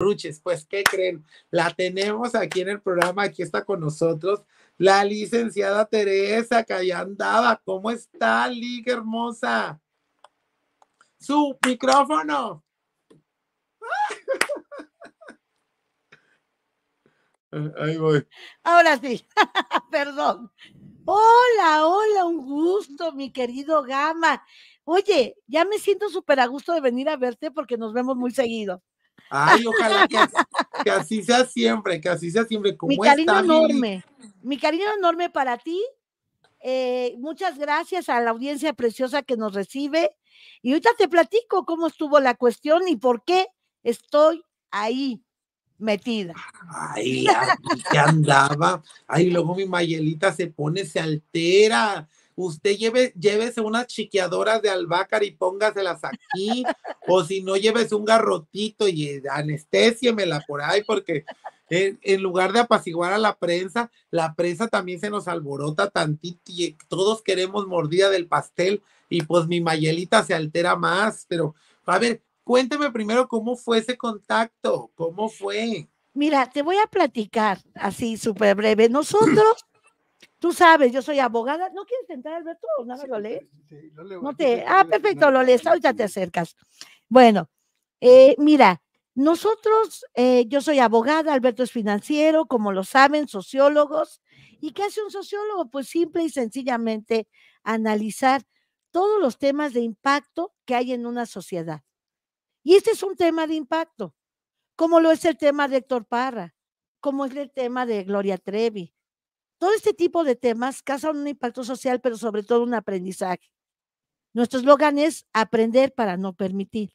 Ruches, pues, ¿qué creen? La tenemos aquí en el programa, aquí está con nosotros la licenciada Teresa, que ¿Cómo está, Liga hermosa? Su micrófono. Ahí voy. Ahora sí, perdón. Hola, hola, un gusto, mi querido Gama. Oye, ya me siento súper a gusto de venir a verte porque nos vemos muy seguido. Ay, ojalá que así, sea siempre, que así sea siempre. Como mi cariño enorme, mi cariño enorme para ti. Eh, muchas gracias a la audiencia preciosa que nos recibe. Y ahorita te platico cómo estuvo la cuestión y por qué estoy ahí metida. Ay, ¿qué andaba? Ay, luego mi Mayelita se pone, se altera, usted lleve, llévese unas chiqueadoras de albácar y póngaselas aquí, o si no, lleves un garrotito y eh, anestésiemela por ahí, porque en, en, lugar de apaciguar a la prensa, la prensa también se nos alborota tantito y todos queremos mordida del pastel y pues mi Mayelita se altera más, pero a ver, cuénteme primero cómo fue ese contacto, cómo fue. Mira, te voy a platicar así súper breve. Nosotros Tú sabes, yo soy abogada. ¿No quieres entrar, Alberto? ¿Nada lo lees? Sí, lo leo. te... Ah, perfecto, lo lees. Ahorita te acercas. Bueno, eh, mira, nosotros, eh, yo soy abogada, Alberto es financiero, como lo saben, sociólogos. ¿Y qué hace un sociólogo? Pues simple y sencillamente analizar todos los temas de impacto que hay en una sociedad. Y este es un tema de impacto, como lo es el tema de Héctor Parra, como es el tema de Gloria Trevi, todo este tipo de temas causan un impacto social, pero sobre todo un aprendizaje. Nuestro eslogan es aprender para no permitir.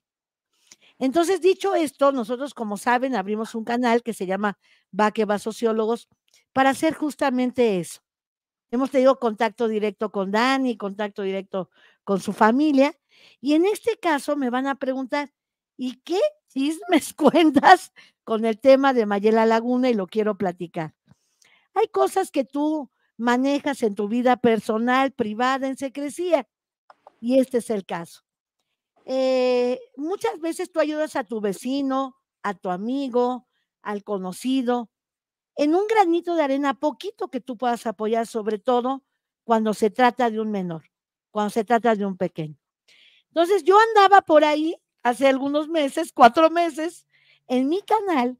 Entonces, dicho esto, nosotros, como saben, abrimos un canal que se llama Va que va Sociólogos para hacer justamente eso. Hemos tenido contacto directo con Dani, contacto directo con su familia, y en este caso me van a preguntar, ¿y qué chismes cuentas con el tema de Mayela Laguna? Y lo quiero platicar. Hay cosas que tú manejas en tu vida personal, privada, en secrecía. Y este es el caso. Eh, muchas veces tú ayudas a tu vecino, a tu amigo, al conocido, en un granito de arena poquito que tú puedas apoyar, sobre todo cuando se trata de un menor, cuando se trata de un pequeño. Entonces yo andaba por ahí hace algunos meses, cuatro meses, en mi canal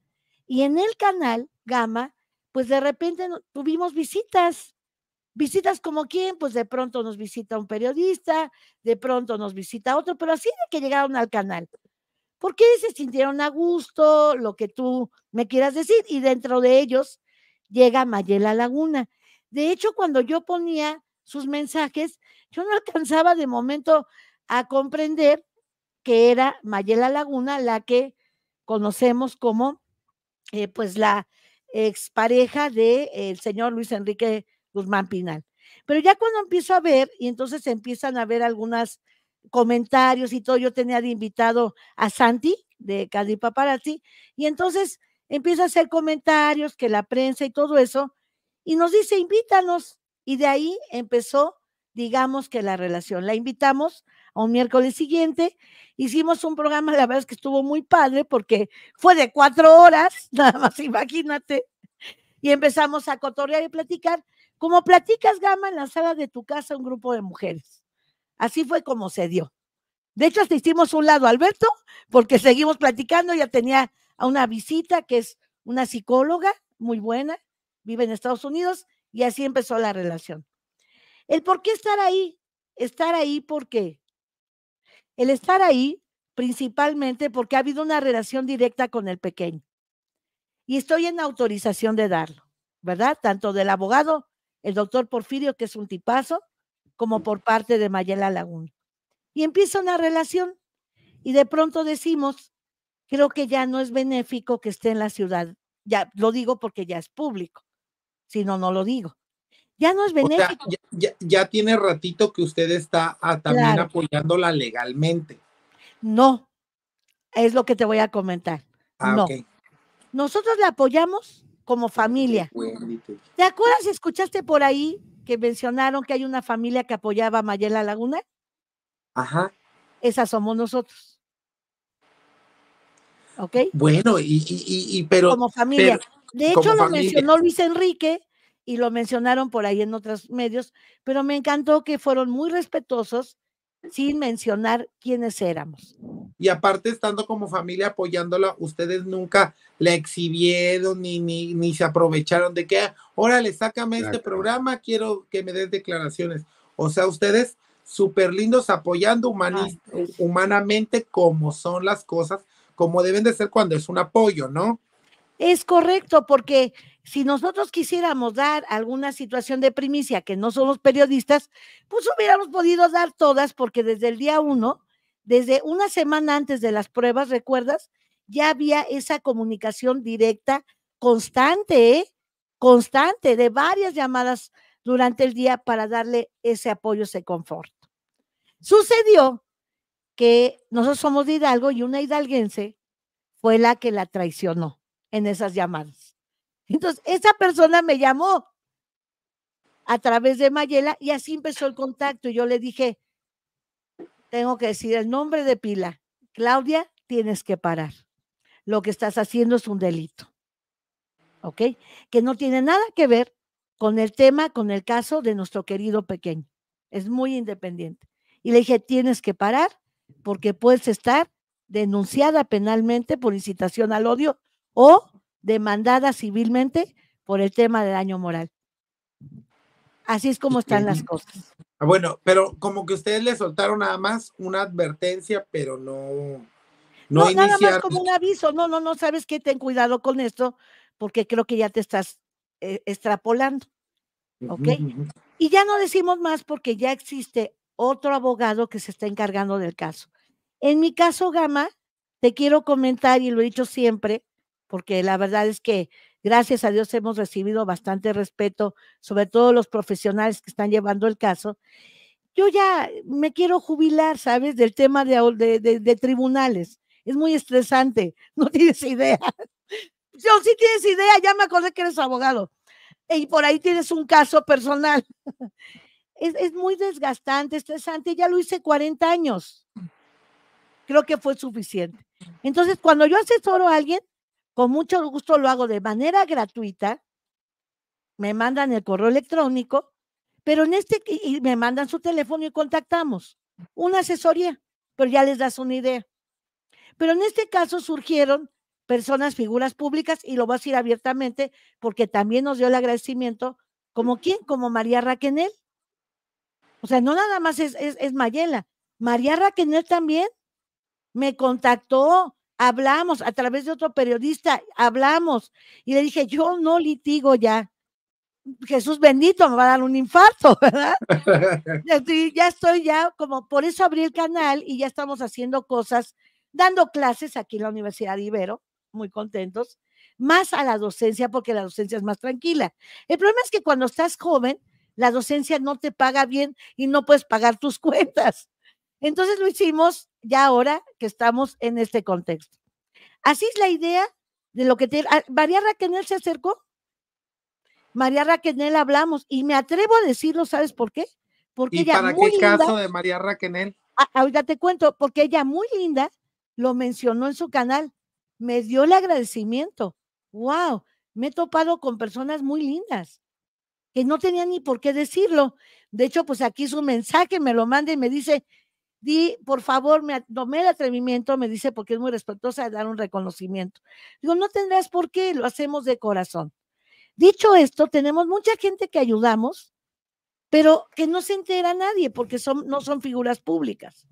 y en el canal Gama pues de repente tuvimos visitas. Visitas como quién, pues de pronto nos visita un periodista, de pronto nos visita otro, pero así de que llegaron al canal. Porque se sintieron a gusto, lo que tú me quieras decir, y dentro de ellos llega Mayela Laguna. De hecho, cuando yo ponía sus mensajes, yo no alcanzaba de momento a comprender que era Mayela Laguna la que conocemos como, eh, pues, la, pareja del el señor Luis Enrique Guzmán Pinal. Pero ya cuando empiezo a ver, y entonces empiezan a ver algunos comentarios y todo, yo tenía de invitado a Santi de Cali Paparazzi, y entonces empieza a hacer comentarios, que la prensa y todo eso, y nos dice, invítanos. Y de ahí empezó, digamos que la relación. La invitamos o miércoles siguiente. Hicimos un programa, la verdad es que estuvo muy padre porque fue de cuatro horas, nada más imagínate. Y empezamos a cotorrear y platicar, como platicas gama en la sala de tu casa un grupo de mujeres. Así fue como se dio. De hecho, hasta hicimos un lado, Alberto, porque seguimos platicando. Ya tenía a una visita que es una psicóloga muy buena, vive en Estados Unidos, y así empezó la relación. El por qué estar ahí, estar ahí porque el estar ahí principalmente porque ha habido una relación directa con el pequeño. Y estoy en autorización de darlo, ¿verdad? Tanto del abogado, el doctor Porfirio, que es un tipazo, como por parte de Mayela Laguna. Y empieza una relación y de pronto decimos, creo que ya no es benéfico que esté en la ciudad. Ya lo digo porque ya es público, si no, no lo digo. Ya no es benéfico. ya, tiene ratito que usted está ah, también apoyándola legalmente. No, es lo que te voy a comentar. Ah, no. Nosotros la apoyamos como familia. ¿Te acuerdas? Escuchaste por ahí que mencionaron que hay una familia que apoyaba a Mayela Laguna. Ajá. Esa somos nosotros. ¿Ok? Bueno, y, pero. Como familia. de hecho, lo mencionó Luis Enrique y lo mencionaron por ahí en otros medios, pero me encantó que fueron muy respetuosos sin mencionar quiénes éramos. Y aparte, estando como familia apoyándola, ustedes nunca la exhibieron ni, ni, se aprovecharon de que, órale, sácame este programa, quiero que me des declaraciones. O sea, ustedes súper lindos apoyando humanamente como son las cosas, como deben de ser cuando es un apoyo, ¿no? Es correcto, porque si nosotros quisiéramos dar alguna situación de primicia que no somos periodistas, pues hubiéramos podido dar todas porque desde el día uno, desde una semana antes de las pruebas, ¿recuerdas? Ya había esa comunicación directa constante, ¿eh? constante, de varias llamadas durante el día para darle ese apoyo, ese confort. Sucedió que nosotros somos de Hidalgo y una hidalguense fue la que la traicionó en esas llamadas entonces, esa persona me llamó a través de Mayela y así empezó el contacto. Y yo le dije, tengo que decir el nombre de pila. Claudia, tienes que parar. Lo que estás haciendo es un delito. ¿Ok? Que no tiene nada que ver con el tema, con el caso de nuestro querido pequeño. Es muy independiente. Y le dije, tienes que parar porque puedes estar denunciada penalmente por incitación al odio o demandada civilmente por el tema del daño moral. Así es como están las cosas. Ah, bueno, pero como que ustedes le soltaron nada más una advertencia, pero no. No, nada más como un aviso. No, no, no, sabes que ten cuidado con esto, porque creo que ya te estás eh, extrapolando. ¿Ok? Y ya no decimos más porque ya existe otro abogado que se está encargando del caso. En mi caso, Gama, te quiero comentar, y lo he dicho siempre, porque la verdad es que gracias a Dios hemos recibido bastante respeto, sobre todo los profesionales que están llevando el caso. Yo ya me quiero jubilar, ¿sabes? Del tema de, de, tribunales. Es muy estresante, no tienes idea. Yo sí si tienes idea, ya me acordé que eres abogado. Y por ahí tienes un caso personal. Es, es muy desgastante, estresante. Ya lo hice 40 años. Creo que fue suficiente. Entonces, cuando yo asesoro a alguien, con mucho gusto lo hago de manera gratuita. Me mandan el correo electrónico, pero en este, y me mandan su teléfono y contactamos. Una asesoría, pero ya les das una idea. Pero en este caso surgieron personas, figuras públicas, y lo voy a decir abiertamente, porque también nos dio el agradecimiento, como quién, como María Raquenel. O sea, no nada más es, es Mayela, María Raquenel también me contactó, hablamos a través de otro periodista, hablamos y le dije, yo no litigo ya. Jesús bendito, me va a dar un infarto, ¿verdad? ya estoy ya como, por eso abrí el canal y ya estamos haciendo cosas, dando clases aquí en la Universidad de Ibero, muy contentos, más a la docencia porque la docencia es más tranquila. El problema es que cuando estás joven, la docencia no te paga bien y no puedes pagar tus cuentas. Entonces lo hicimos ya ahora que estamos en este contexto. Así es la idea de lo que te... Ah, María Raquenel se acercó. María Raquenel hablamos y me atrevo a decirlo, ¿sabes por qué? Porque ella para muy qué caso de María Raquenel? Ah, ahorita te cuento, porque ella muy linda lo mencionó en su canal. Me dio el agradecimiento. ¡Wow! Me he topado con personas muy lindas que no tenían ni por qué decirlo. De hecho, pues aquí su mensaje me lo manda y me dice, di, por favor, me tomé el atrevimiento, me dice, porque es muy respetuosa, de dar un reconocimiento. Digo, no tendrás por qué, lo hacemos de corazón. Dicho esto, tenemos mucha gente que ayudamos, pero que no se entera nadie porque son, no son figuras públicas.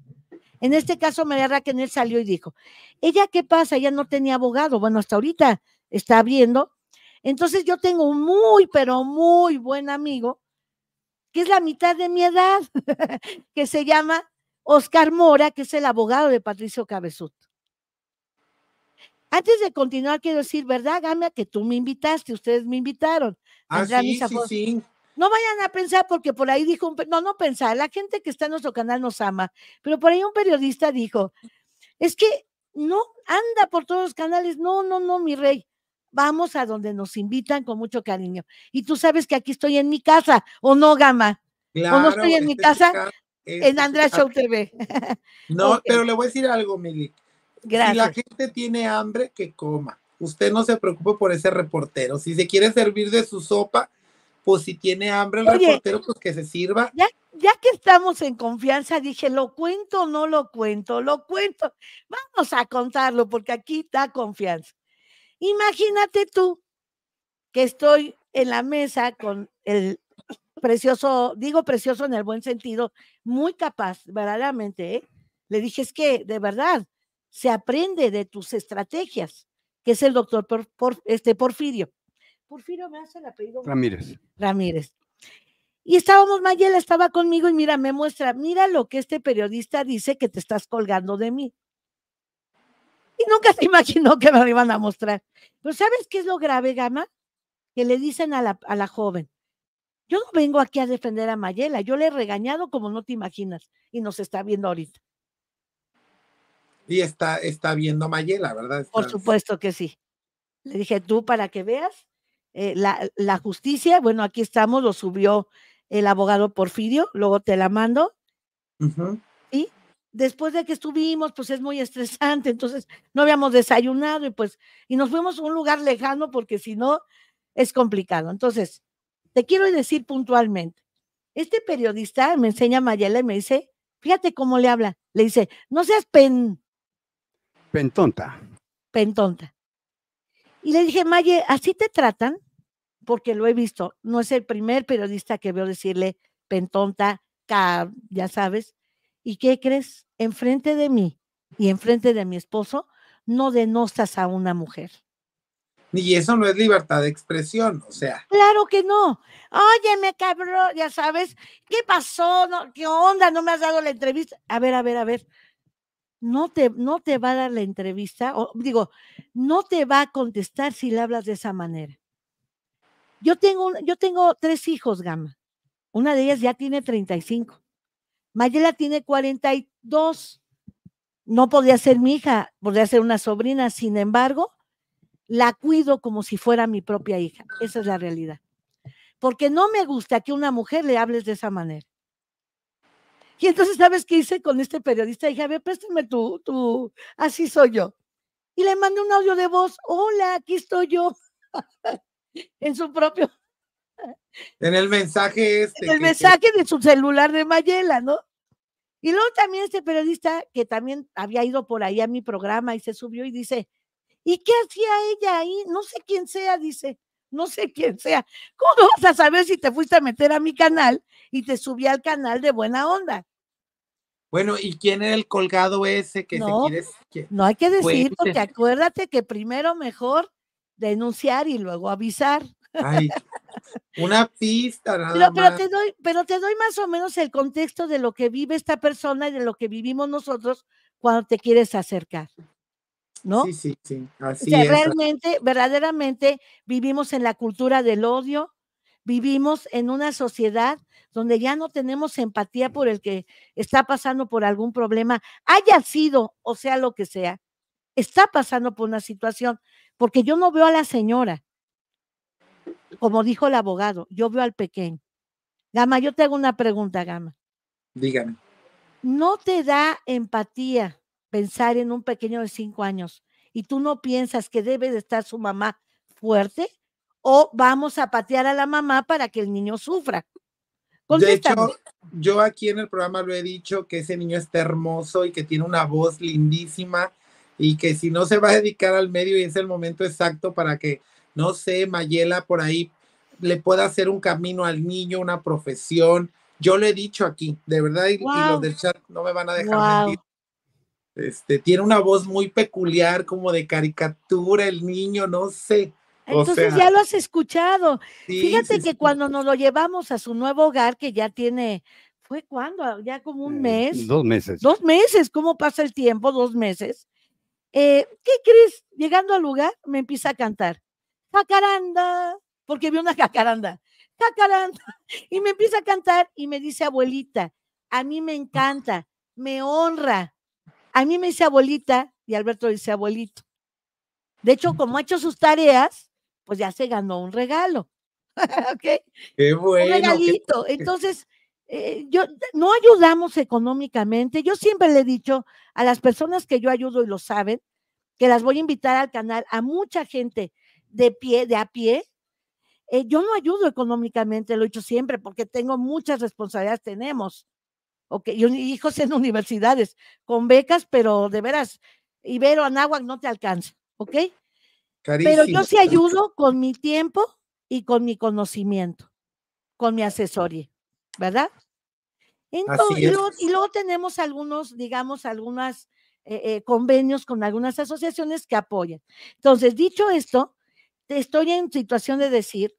En este caso, María él salió y dijo, ella, ¿qué pasa? Ella no tenía abogado. Bueno, hasta ahorita está abriendo. Entonces yo tengo un muy, pero muy buen amigo, que es la mitad de mi edad, que se llama Oscar Mora, que es el abogado de Patricio Cabezut. Antes de continuar, quiero decir, ¿verdad, Gama, Que tú me invitaste, ustedes me invitaron. Ah, sí, sí, No vayan a pensar, porque por ahí dijo un. No, no pensar, la gente que está en nuestro canal nos ama, pero por ahí un periodista dijo: es que no, anda por todos los canales. No, no, no, mi rey. Vamos a donde nos invitan con mucho cariño. Y tú sabes que aquí estoy en mi casa, ¿o no, Gama? Claro, o no estoy en mi casa, en Andrea Show TV. No, pero le voy a decir algo, Mili. Gracias. Si la gente tiene hambre, que coma. Usted no se preocupe por ese reportero. Si se quiere servir de su sopa, pues si tiene hambre el reportero, pues que se sirva. Ya, ya que estamos en confianza, dije, ¿lo cuento o no lo cuento? Lo cuento. Vamos a contarlo porque aquí da confianza. Imagínate tú que estoy en la mesa con el precioso, digo precioso en el buen sentido, muy capaz, verdaderamente. ¿eh? Le dije, es que de verdad, se aprende de tus estrategias, que es el doctor este, Porfirio. Porfirio me hace el apellido. Ramírez. Ramírez. Y estábamos, Mayela estaba conmigo y mira, me muestra, mira lo que este periodista dice que te estás colgando de mí. Y nunca se imaginó que me lo iban a mostrar. Pero ¿sabes qué es lo grave, Gama? Que le dicen a la, a la joven, yo no vengo aquí a defender a Mayela, yo le he regañado como no te imaginas y nos está viendo ahorita. Y está, está viendo Mayela, ¿verdad? Por supuesto que sí. Le dije, tú para que veas eh, la, la justicia, bueno, aquí estamos, lo subió el abogado Porfirio, luego te la mando. Y después de que estuvimos, pues es muy estresante, entonces no habíamos desayunado y pues, y nos fuimos a un lugar lejano porque si no, es complicado. Entonces, te quiero decir puntualmente, este periodista me enseña a Mayela y me dice, fíjate cómo le habla, le dice, no seas pen... Pentonta. Pentonta. Y le dije, Maye, ¿así te tratan? Porque lo he visto, no es el primer periodista que veo decirle pentonta, ya sabes. ¿Y qué crees? Enfrente de mí y enfrente de mi esposo, no denostas a una mujer. Y eso no es libertad de expresión, o sea. Claro que no. Óyeme, cabrón, ya sabes, ¿qué pasó? ¿Qué onda? No me has dado la entrevista. A ver, a ver, a ver. No te, no te va a dar la entrevista, o digo, no te va a contestar si le hablas de esa manera. Yo tengo, yo tengo tres hijos, Gama. Una de ellas ya tiene 35. Mayela tiene 42. No podía ser mi hija, podría ser una sobrina. Sin embargo, la cuido como si fuera mi propia hija. Esa es la realidad. Porque no me gusta que una mujer le hables de esa manera. Y entonces, ¿sabes qué hice con este periodista? Dije, a ver, préstame tu, tu, así soy yo. Y le mandé un audio de voz, hola, aquí estoy yo, en su propio... En el mensaje este. En el mensaje de su celular de Mayela, ¿no? Y luego también este periodista que también había ido por ahí a mi programa y se subió y dice, ¿Y qué hacía ella ahí? No sé quién sea, dice, no sé quién sea. ¿Cómo vas a saber si te fuiste a meter a mi canal y te subí al canal de buena onda? Bueno, ¿y quién era el colgado ese que no, se quiere? No hay que decir, pues, porque eh, eh, acuérdate que primero mejor denunciar y luego avisar. Ay, una pista, nada pero, Te doy, pero te doy más o menos el contexto de lo que vive esta persona y de lo que vivimos nosotros cuando te quieres acercar. ¿no? Sí, sí, sí. Así Realmente, verdaderamente vivimos en la cultura del odio, vivimos en una sociedad donde ya no tenemos empatía por el que está pasando por algún problema, haya sido o sea lo que sea, está pasando por una situación, porque yo no veo a la señora, como dijo el abogado, yo veo al pequeño. Gama, yo te hago una pregunta, Gama. Dígame. ¿No te da empatía pensar en un pequeño de cinco años y tú no piensas que debe de estar su mamá fuerte o vamos a patear a la mamá para que el niño sufra. De hecho, yo aquí en el programa lo he dicho que ese niño está hermoso y que tiene una voz lindísima y que si no se va a dedicar al medio y es el momento exacto para que, no sé, Mayela por ahí le pueda hacer un camino al niño, una profesión. Yo lo he dicho aquí, de verdad, y, los del chat no me van a dejar mentir. Este, tiene una voz muy peculiar, como de caricatura, el niño, no sé. Entonces ya lo has escuchado. Fíjate que cuando nos lo llevamos a su nuevo hogar, que ya tiene, ¿fue cuándo? Ah, ya como un eh, mes. Dos meses. Dos meses, ¿cómo pasa el tiempo? Dos meses. Eh, ¿Qué crees? Llegando al lugar, me empieza a cantar. Jacaranda, porque vi una jacaranda. Jacaranda. Y me empieza a cantar y me dice, abuelita, a mí me encanta, me honra, a mí me dice abuelita y Alberto dice abuelito. De hecho, como ha hecho sus tareas, pues ya se ganó un regalo. ¿Ok? Qué bueno. Un regalito. Entonces, eh, yo no ayudamos económicamente. Yo siempre le he dicho a las personas que yo ayudo y lo saben, que las voy a invitar al canal a mucha gente de pie, de a pie. Eh, yo no ayudo económicamente, lo he hecho siempre, porque tengo muchas responsabilidades, tenemos okay, y hijos en universidades, con becas, pero de veras, Ibero, Anáhuac no te alcanza, ¿ok? Carísimo. Pero yo sí ayudo con mi tiempo y con mi conocimiento, con mi asesoría, ¿verdad? y luego, tenemos algunos, digamos, algunos eh, eh, convenios con algunas asociaciones que apoyan. Entonces, dicho esto, estoy en situación de decir,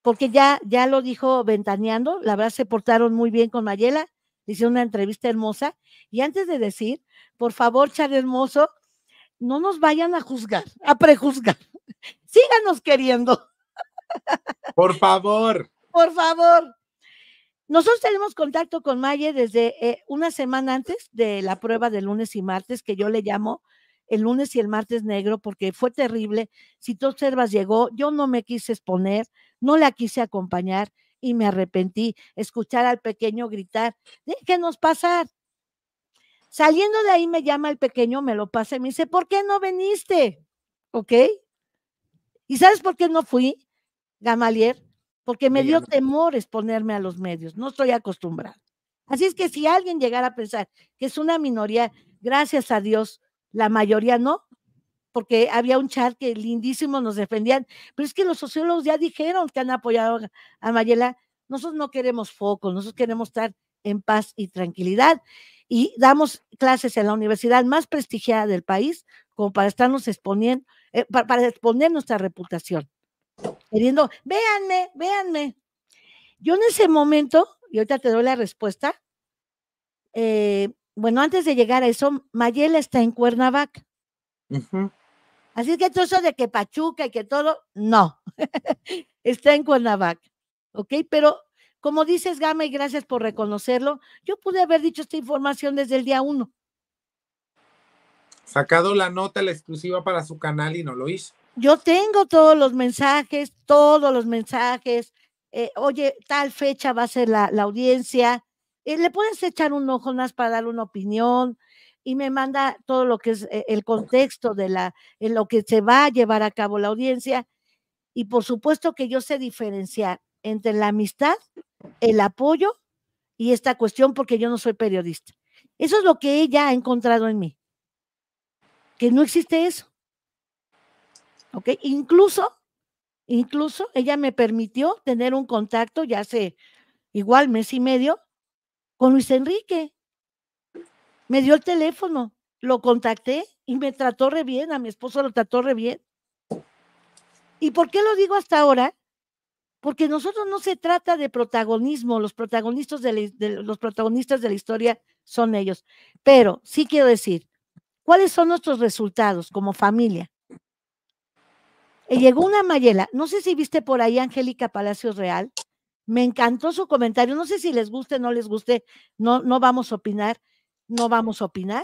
porque ya, ya lo dijo Ventaneando, la verdad se portaron muy bien con Mayela, hice una entrevista hermosa. Y antes de decir, por favor, Char Hermoso, no nos vayan a juzgar, a prejuzgar. Síganos queriendo. Por favor. Por favor. Nosotros tenemos contacto con Maye desde eh, una semana antes de la prueba de lunes y martes, que yo le llamo el lunes y el martes negro, porque fue terrible. Si tú observas, llegó, yo no me quise exponer, no la quise acompañar y me arrepentí. Escuchar al pequeño gritar, déjenos pasar. Saliendo de ahí me llama el pequeño, me lo pasa y me dice, ¿por qué no viniste? ¿Ok? ¿Y sabes por qué no fui, Gamalier? Porque me dio temor exponerme a los medios, no estoy acostumbrada. Así es que si alguien llegara a pensar que es una minoría, gracias a Dios, la mayoría no, porque había un chat que lindísimo nos defendían, pero es que los sociólogos ya dijeron que han apoyado a Mayela. Nosotros no queremos foco, nosotros queremos estar en paz y tranquilidad. Y damos clases en la universidad más prestigiada del país, como para estarnos exponiendo, eh, para, exponer nuestra reputación. Queriendo, véanme, véanme. Yo en ese momento, y ahorita te doy la respuesta, eh, bueno, antes de llegar a eso, Mayela está en Cuernavaca. Así es que todo eso de que Pachuca y que todo, no. Está en Cuernavaca. ¿Ok? Pero como dices, Gama, y gracias por reconocerlo, yo pude haber dicho esta información desde el día uno. Sacado la nota, la exclusiva para su canal y no lo hizo. Yo tengo todos los mensajes, todos los mensajes. Eh, oye, tal fecha va a ser la, audiencia. Eh, le puedes echar un ojo más para dar una opinión y me manda todo lo que es eh, el contexto de la, en lo que se va a llevar a cabo la audiencia. Y por supuesto que yo sé diferenciar entre la amistad, el apoyo y esta cuestión porque yo no soy periodista. Eso es lo que ella ha encontrado en mí, que no existe eso. ¿Ok? Incluso, incluso ella me permitió tener un contacto ya hace igual mes y medio con Luis Enrique, me dio el teléfono, lo contacté y me trató re bien, a mi esposo lo trató re bien. ¿Y por qué lo digo hasta ahora? Porque nosotros no se trata de protagonismo, los protagonistas de, la, los protagonistas de la historia son ellos. Pero sí quiero decir, ¿cuáles son nuestros resultados como familia? Y eh, llegó una Mayela, no sé si viste por ahí Angélica Palacios Real, me encantó su comentario, no sé si les guste, no les guste, no, no vamos a opinar, no vamos a opinar,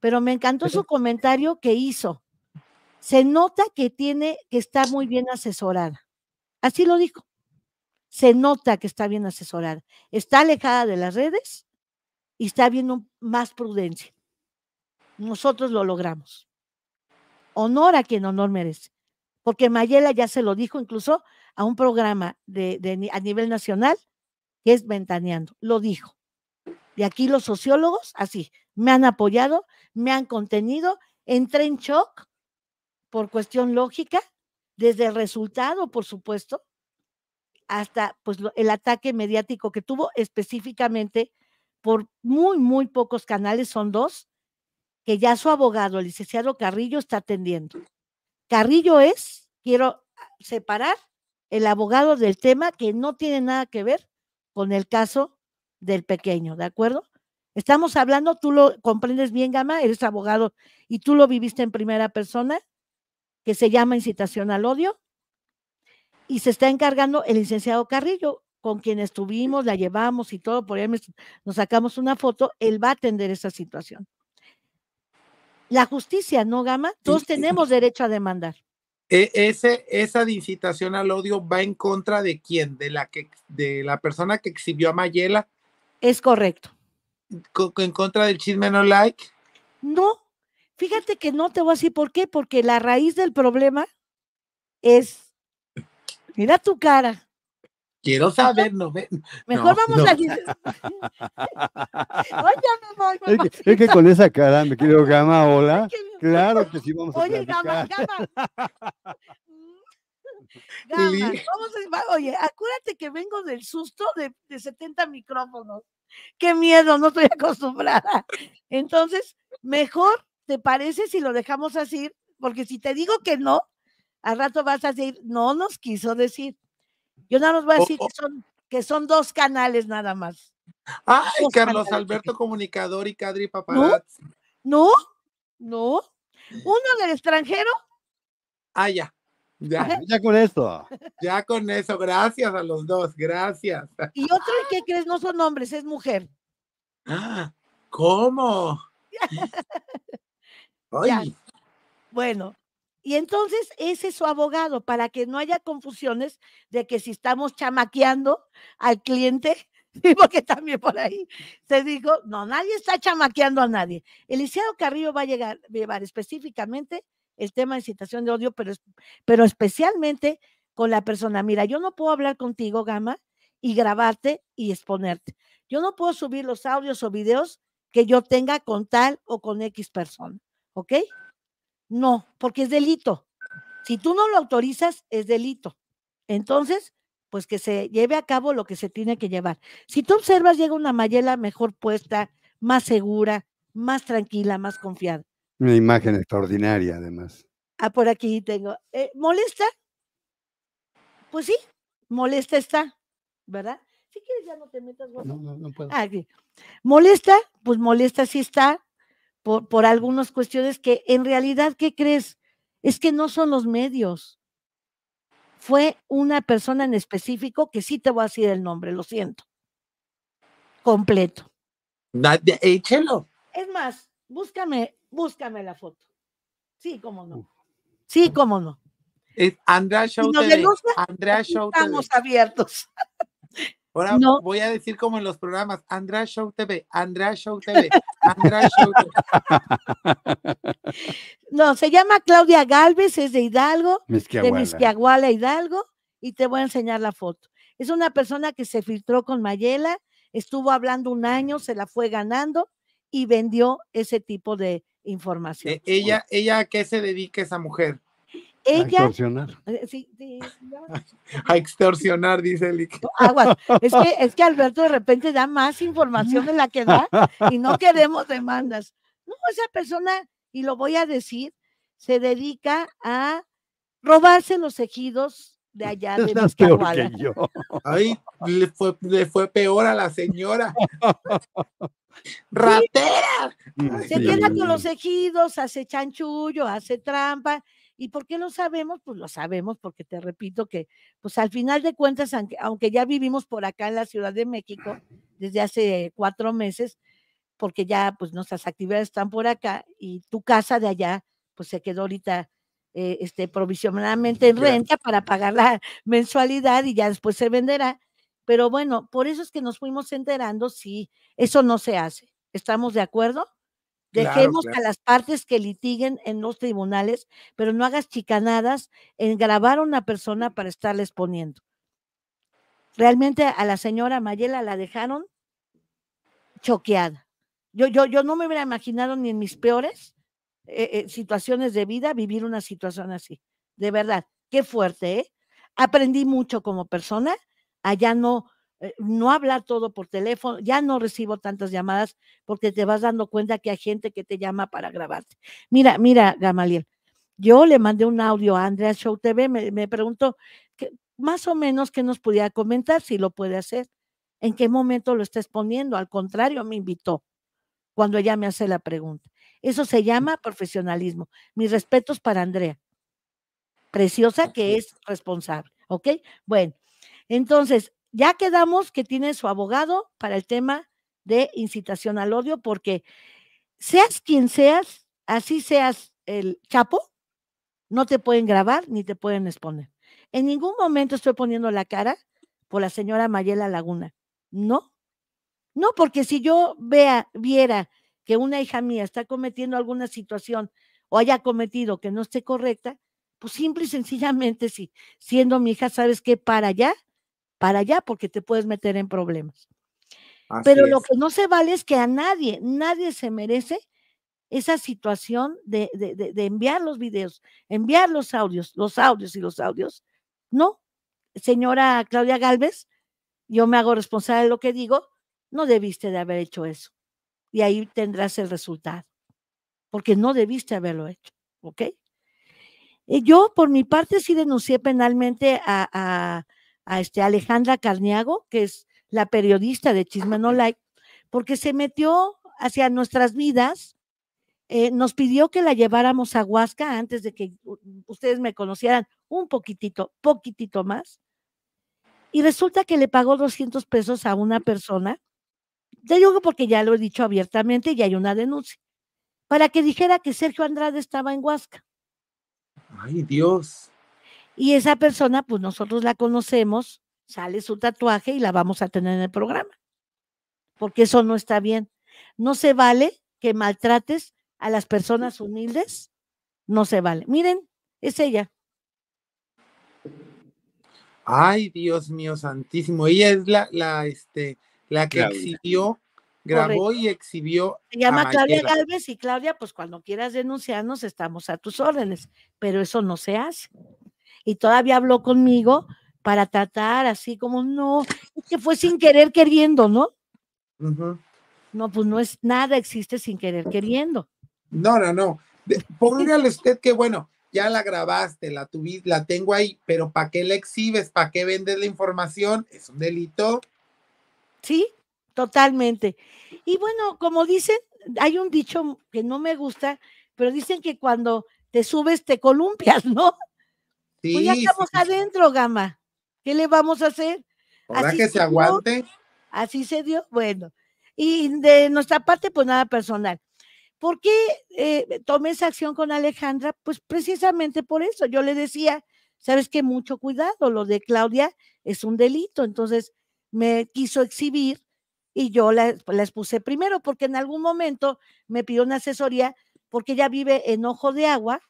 pero me encantó su comentario que hizo. Se nota que tiene, que está muy bien asesorada. Así lo dijo. Se nota que está bien asesorada. Está alejada de las redes y está viendo más prudencia. Nosotros lo logramos. Honor a quien honor merece. Porque Mayela ya se lo dijo incluso a un programa a nivel nacional que es Ventaneando. Lo dijo. De aquí los sociólogos, así, me han apoyado, me han contenido, entré en shock por cuestión lógica, desde el resultado, por supuesto, hasta pues, el ataque mediático que tuvo específicamente por muy, muy pocos canales, son dos, que ya su abogado, el licenciado Carrillo, está atendiendo. Carrillo es, quiero separar, el abogado del tema que no tiene nada que ver con el caso del pequeño, ¿de acuerdo? Estamos hablando, tú lo comprendes bien, Gama, eres abogado y tú lo viviste en primera persona, que se llama incitación al odio, y se está encargando el licenciado Carrillo, con quien estuvimos, la llevamos y todo, por ahí nos sacamos una foto, él va a atender esa situación. La justicia, ¿no, Gama? Todos tenemos derecho a demandar. E-, ese, esa de incitación al odio va en contra de quién? De la, que, de la persona que exhibió a Mayela es correcto. ¿En contra del chisme no like? No, fíjate que no te voy a decir por qué, porque la raíz del problema es, mira tu cara. Quiero saber, no Mejor vamos a Oye, mamá, es, que, con esa cara, me quiero Gama, hola. claro que sí vamos a Oye, Gama, Gama vamos a, oye, acuérdate que vengo del susto de, 70 micrófonos. Qué miedo, no estoy acostumbrada. Entonces, mejor, ¿te parece si lo dejamos así? Porque si te digo que no, al rato vas a decir, no nos quiso decir. Yo nada más voy a decir que son que son dos canales nada más. Ah, Carlos Alberto Comunicador y Cadri Paparazzi. ¿No? ¿No? ¿No? Uno del extranjero. Ah, ya. Ya, con eso. Ya con eso, gracias a los dos, gracias. Y otro, que crees no son hombres, es mujer. Ah, ¿cómo? Bueno, y entonces ese es su abogado, para que no haya confusiones de que si estamos chamaqueando al cliente, porque también por ahí se dijo, no, nadie está chamaqueando a nadie. Eliseo Carrillo va a llegar, llevar específicamente el tema de citación de odio, pero, pero especialmente con la persona. Mira, yo no puedo hablar contigo, Gama, y grabarte y exponerte. Yo no puedo subir los audios o videos que yo tenga con tal o con X persona, ¿ok? No, porque es delito. Si tú no lo autorizas, es delito. Entonces, pues que se lleve a cabo lo que se tiene que llevar. Si tú observas, llega una Mayela mejor puesta, más segura, más tranquila, más confiada. Una imagen extraordinaria, además. Ah, por aquí tengo. Eh, ¿Molesta? Pues sí, molesta está, ¿verdad? Si quieres ya no te metas. vos. No, no, puedo. Ah, molesta, pues molesta sí está por, por algunas cuestiones que en realidad, ¿qué crees? Es que no son los medios. Fue una persona en específico que sí te voy a decir el nombre, lo siento. Completo. Échelo. Eh, es más, búscame búscame la foto. Sí, cómo no. Sí, cómo no. Es eh, Andrea Show TV. Andrea Show estamos abiertos. Ahora no. voy a decir como en los programas, Andrea Show TV, Andrea Show TV, Andrea Show TV. No, se llama Claudia Galvez, es de Hidalgo, de Misquiaguala, Hidalgo, y te voy a enseñar la foto. Es una persona que se filtró con Mayela, estuvo hablando un año, se la fue ganando y vendió ese tipo de, información. E, ella, ella, ¿a qué se dedica esa mujer? a extorsionar. Eh, a extorsionar, dice el Aguas. Es que, es que Alberto de repente da más información de la que da y no queremos demandas. No, esa persona, y lo voy a decir, se dedica a robarse los ejidos de allá de los peor que Ay, le fue, le fue peor a la señora. ¡Ratera! Se queda con los ejidos, hace chanchullo, hace trampa. ¿Y por qué no sabemos? Pues lo sabemos porque te repito que, pues al final de cuentas, aunque, ya vivimos por acá en la Ciudad de México desde hace cuatro meses, porque ya pues nuestras actividades están por acá y tu casa de allá pues se quedó ahorita eh, este, provisionalmente en renta para pagar la mensualidad y ya después se venderá. Pero bueno, por eso es que nos fuimos enterando, si eso no se hace. ¿Estamos de acuerdo? Dejemos a las partes que litiguen en los tribunales, pero no hagas chicanadas en grabar a una persona para estarles poniendo. Realmente a la señora Mayela la dejaron choqueada. Yo, yo, yo no me hubiera imaginado ni en mis peores eh, eh, situaciones de vida vivir una situación así. De verdad, qué fuerte, ¿eh? Aprendí mucho como persona Allá no eh, no hablar todo por teléfono, ya no recibo tantas llamadas porque te vas dando cuenta que hay gente que te llama para grabarte. Mira, mira, Gamaliel, yo le mandé un audio a Andrea Show TV, me, preguntó más o menos qué nos pudiera comentar, si lo puede hacer, en qué momento lo está exponiendo, al contrario, me invitó cuando ella me hace la pregunta. Eso se llama profesionalismo. Mis respetos para Andrea, preciosa que es responsable, ¿ok? Bueno, entonces, ya quedamos que tiene su abogado para el tema de incitación al odio, porque seas quien seas, así seas el chapo, no te pueden grabar ni te pueden exponer. En ningún momento estoy poniendo la cara por la señora Mayela Laguna. No, no, porque si yo vea, viera que una hija mía está cometiendo alguna situación o haya cometido que no esté correcta, pues simple y sencillamente, si siendo mi hija, sabes que para allá para allá porque te puedes meter en problemas. Pero lo que no se vale es que a nadie, nadie se merece esa situación de, enviar los videos, enviar los audios, los audios y los audios. No, señora Claudia Galvez, yo me hago responsable de lo que digo, no debiste de haber hecho eso. Y ahí tendrás el resultado, porque no debiste haberlo hecho, ¿ok? Eh, yo, por mi parte, sí denuncié penalmente a a este Alejandra Carniago, que es la periodista de Chisme No Like, porque se metió hacia nuestras vidas, eh, nos pidió que la lleváramos a Huasca antes de que ustedes me conocieran un poquitito, poquitito más. Y resulta que le pagó 200 pesos a una persona, te digo porque ya lo he dicho abiertamente y hay una denuncia, para que dijera que Sergio Andrade estaba en Huasca. Ay, Dios. Y esa persona, pues nosotros la conocemos, sale su tatuaje y la vamos a tener en el programa. Porque eso no está bien. No se vale que maltrates a las personas humildes. No se vale. Miren, es ella. Ay, Dios mío santísimo. Ella es la, la, este, la que exhibió, grabó y exhibió. Se llama Claudia Galvez y Claudia, pues cuando quieras denunciarnos, estamos a tus órdenes. Pero eso no se hace y todavía habló conmigo para tratar así como, no, es que fue ah. sin querer queriendo, ¿no? No, pues no es, nada existe sin querer queriendo. No, no, no. Póngale usted que, bueno, ya la grabaste, la tuviste, la tengo ahí, pero ¿para qué la exhibes? ¿Para qué vendes la información? Es un delito. Sí, totalmente. Y bueno, como dicen, hay un dicho que no me gusta, pero dicen que cuando te subes te columpias, ¿no? pues ya estamos adentro, Gama. ¿Qué le vamos a hacer? Para que se, aguante? así se dio. Bueno, y de nuestra parte, pues nada personal. ¿Por qué eh, tomé esa acción con Alejandra? Pues precisamente por eso. Yo le decía, sabes que mucho cuidado, lo de Claudia es un delito. Entonces me quiso exhibir y yo la, puse primero porque en algún momento me pidió una asesoría porque ella vive en Ojo de Agua,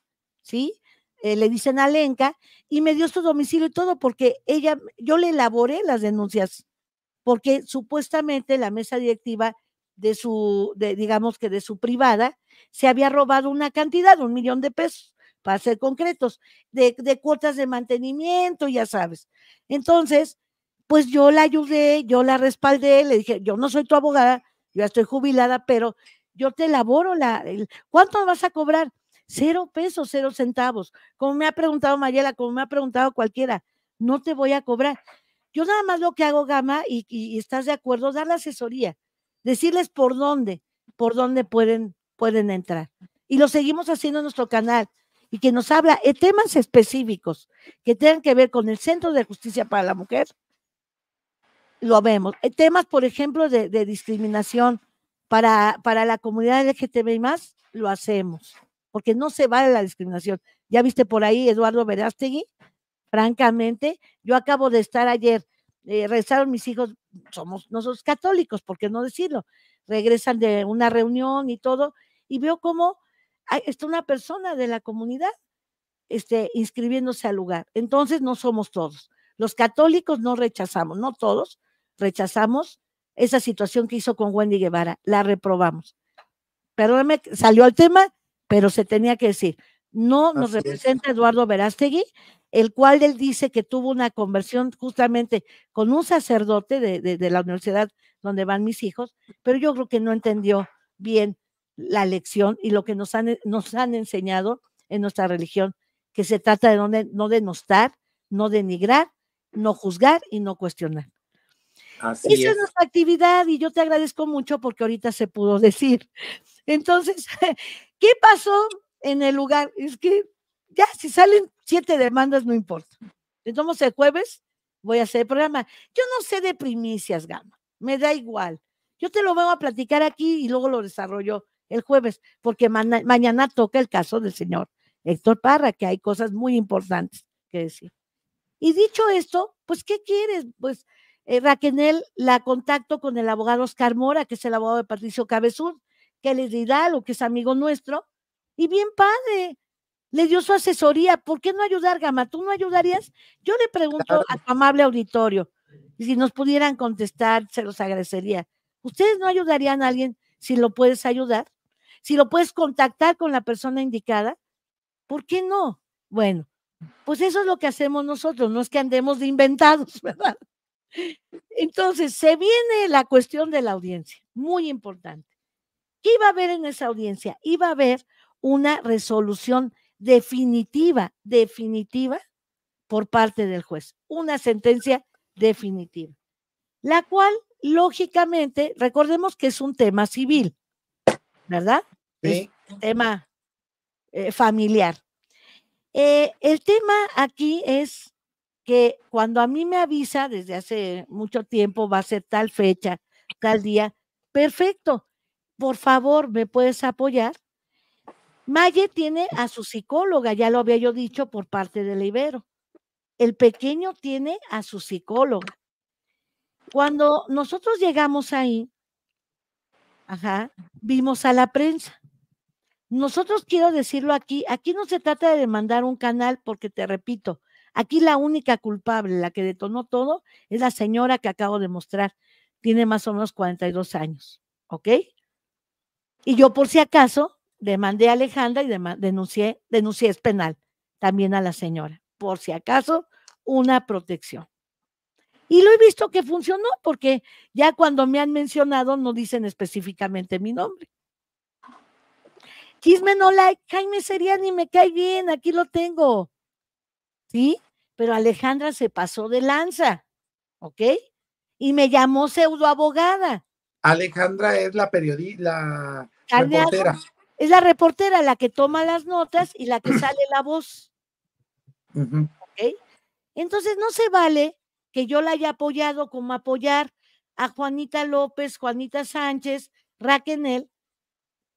¿sí? Eh, le dicen a Lenca, y me dio su domicilio y todo, porque ella, yo le elaboré las denuncias, porque supuestamente la mesa directiva de su, de, digamos que de su privada, se había robado una cantidad, un millón de pesos, para ser concretos, de, de cuotas de mantenimiento, ya sabes. Entonces, pues yo la ayudé, yo la respaldé, le dije, yo no soy tu abogada, yo ya estoy jubilada, pero yo te elaboro la, ¿cuánto vas a cobrar? Cero pesos, cero centavos. Como me ha preguntado Mariela, como me ha preguntado cualquiera, no te voy a cobrar. Yo nada más lo que hago, Gama, y, estás de acuerdo, dar la asesoría, decirles por dónde, por dónde pueden, pueden entrar. Y lo seguimos haciendo en nuestro canal y que nos habla de temas específicos que tengan que ver con el Centro de Justicia para la Mujer, lo vemos. Temas, por ejemplo, de, discriminación para, para la comunidad LGTBI más, lo hacemos porque no se vale la discriminación. Ya viste por ahí Eduardo Verástegui, francamente, yo acabo de estar ayer, eh, regresaron mis hijos, somos nosotros católicos, ¿por qué no decirlo? Regresan de una reunión y todo, y veo cómo está una persona de la comunidad este, inscribiéndose al lugar. Entonces no somos todos. Los católicos no rechazamos, no todos, rechazamos esa situación que hizo con Wendy Guevara, la reprobamos. Perdóname, salió al tema, pero se tenía que decir. No nos representa Eduardo Verástegui, el cual él dice que tuvo una conversión justamente con un sacerdote de, la universidad donde van mis hijos, pero yo creo que no entendió bien la lección y lo que nos han, nos han enseñado en nuestra religión, que se trata de no, denostar, no denigrar, no juzgar y no cuestionar. Así Esa es. nuestra actividad y yo te agradezco mucho porque ahorita se pudo decir. Entonces, ¿Qué pasó en el lugar? Es que ya, si salen siete demandas, no importa. Entonces, el jueves voy a hacer el programa. Yo no sé de primicias, Gama. Me da igual. Yo te lo vengo a platicar aquí y luego lo desarrollo el jueves, porque mañana toca el caso del señor Héctor Parra, que hay cosas muy importantes que decir. Y dicho esto, pues, ¿qué quieres? Pues, eh, Raquel la contacto con el abogado Oscar Mora, que es el abogado de Patricio Cabezón, que dirá lo que es amigo nuestro, y bien padre, le dio su asesoría. ¿Por qué no ayudar, Gama? ¿Tú no ayudarías? Yo le pregunto al a tu amable auditorio, y si nos pudieran contestar, se los agradecería. ¿Ustedes no ayudarían a alguien si lo puedes ayudar? Si lo puedes contactar con la persona indicada, ¿por qué no? Bueno, pues eso es lo que hacemos nosotros, no es que andemos de inventados, ¿verdad? Entonces, se viene la cuestión de la audiencia, muy importante. ¿Qué iba a haber en esa audiencia? Iba a haber una resolución definitiva, definitiva por parte del juez, una sentencia definitiva, la cual, lógicamente, recordemos que es un tema civil, ¿verdad? Sí. un tema eh, familiar. Eh, el tema aquí es que cuando a mí me avisa desde hace mucho tiempo va a ser tal fecha, tal día, perfecto, por favor, ¿me puedes apoyar? Maye tiene a su psicóloga, ya lo había yo dicho por parte de Ibero. El pequeño tiene a su psicóloga. Cuando nosotros llegamos ahí, vimos a la prensa. Nosotros quiero decirlo aquí, aquí no se trata de demandar un canal porque te repito, aquí la única culpable, la que detonó todo, es la señora que acabo de mostrar. Tiene más o menos 42 años, ¿ok? Y yo por si acaso demandé a Alejandra y denuncié, denuncié es penal también a la señora, por si acaso una protección. Y lo he visto que funcionó porque ya cuando me han mencionado no dicen específicamente mi nombre. Chisme no like, sería, ni me cae bien, aquí lo tengo. ¿Sí? Pero Alejandra se pasó de lanza, ¿ok? Y me llamó pseudoabogada. Alejandra es la periodista, es la reportera la que toma las notas y la que sale la voz. Entonces no se vale que yo la haya apoyado como apoyar a Juanita López, Juanita Sánchez, Raquenel.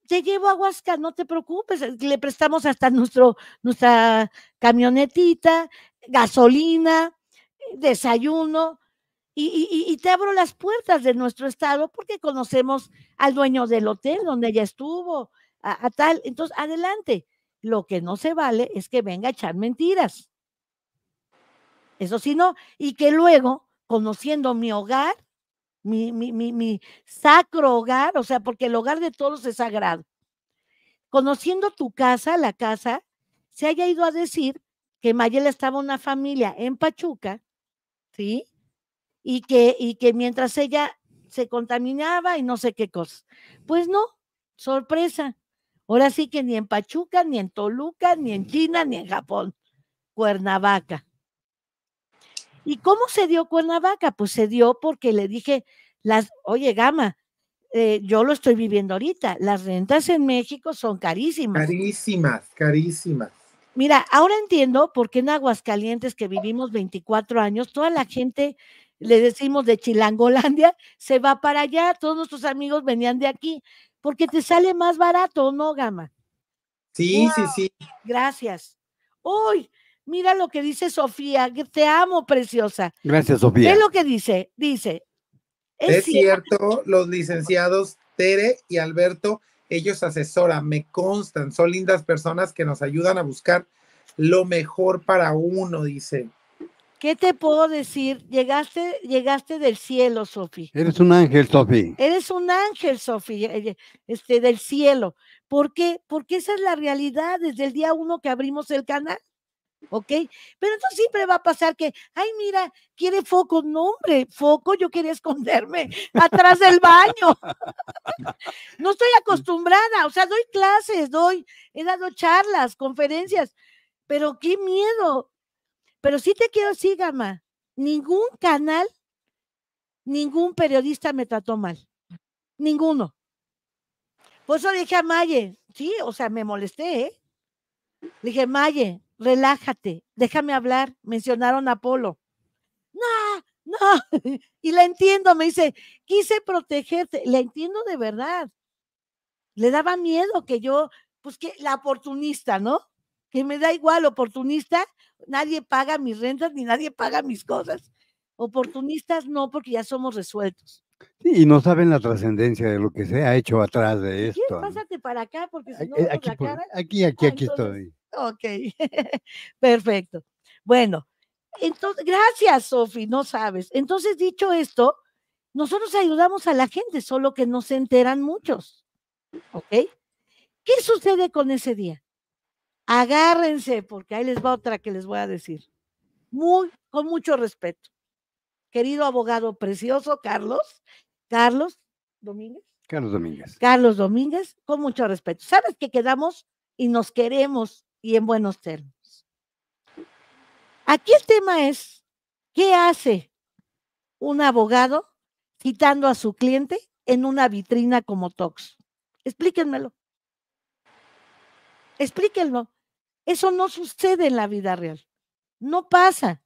Te llevo a Huasca, no te preocupes, le prestamos hasta nuestro, nuestra camionetita, gasolina, desayuno, y, te abro las puertas de nuestro estado porque conocemos al dueño del hotel donde ella estuvo, a, tal. Entonces, adelante. Lo que no se vale es que venga a echar mentiras. Eso sí, no. Y que luego, conociendo mi hogar, mi, mi, mi sacro hogar, o sea, porque el hogar de todos es sagrado, conociendo tu casa, la casa, se haya ido a decir que Mayela estaba una familia en Pachuca, ¿sí? y que, y que mientras ella se contaminaba y no sé qué cosas. Pues no, sorpresa. Ahora sí que ni en Pachuca, ni en Toluca, ni en China, ni en Japón. Cuernavaca. ¿Y cómo se dio Cuernavaca? Pues se dio porque le dije, las, oye, Gama, eh, yo lo estoy viviendo ahorita. Las rentas en México son carísimas. Carísimas, carísimas. Mira, ahora entiendo por qué en Aguascalientes, que vivimos 24 años, toda la gente le decimos de Chilangolandia, se va para allá, todos nuestros amigos venían de aquí, porque te sale más barato, ¿no, Gama? Sí, sí, sí. Gracias. Uy, mira lo que dice Sofía, que te amo, preciosa. Gracias, Sofía. ¿Qué es lo que dice? Dice. Es, cierto, cierto, los licenciados Tere y Alberto, ellos asesoran, me constan, son lindas personas que nos ayudan a buscar lo mejor para uno, dice. ¿Qué te puedo decir? Llegaste, llegaste del cielo, Sofi. Eres un ángel, Sofi. Eres un ángel, Sofi, eh, eh, este, del cielo. ¿Por qué? Porque esa es la realidad desde el día uno que abrimos el canal. ¿Ok? Pero entonces siempre va a pasar que, ay, mira, quiere foco. No, hombre, foco, yo quería esconderme atrás del baño. no estoy acostumbrada, o sea, doy clases, doy, he dado charlas, conferencias, pero qué miedo pero sí te quiero decir, Gama, ningún canal, ningún periodista me trató mal. Ninguno. Por eso dije a Maye, sí, o sea, me molesté, ¿eh? dije, Maye, relájate, déjame hablar. Mencionaron a Polo. No, no. y la entiendo, me dice, quise protegerte. La entiendo de verdad. Le daba miedo que yo, pues que la oportunista, ¿no? que me da igual, oportunista, nadie paga mis rentas ni nadie paga mis cosas. Oportunistas no, porque ya somos resueltos. y no saben la trascendencia de lo que se ha hecho atrás de pues, esto. Pásate para acá, porque si no, eh, aquí, la cara... aquí, aquí, ah, estoy. Ok, perfecto. Bueno, entonces, gracias, Sofi, no sabes. Entonces, dicho esto, nosotros ayudamos a la gente, solo que no se enteran muchos. ¿Ok? ¿Qué sucede con ese día? Agárrense, porque ahí les va otra que les voy a decir. Muy, con mucho respeto. Querido abogado precioso, Carlos, Carlos Domínguez. Carlos Domínguez. Carlos Domínguez, con mucho respeto. Sabes que quedamos y nos queremos y en buenos términos. Aquí el tema es, ¿qué hace un abogado citando a su cliente en una vitrina como Tox? Explíquenmelo. Explíquenlo. Eso no sucede en la vida real. No pasa.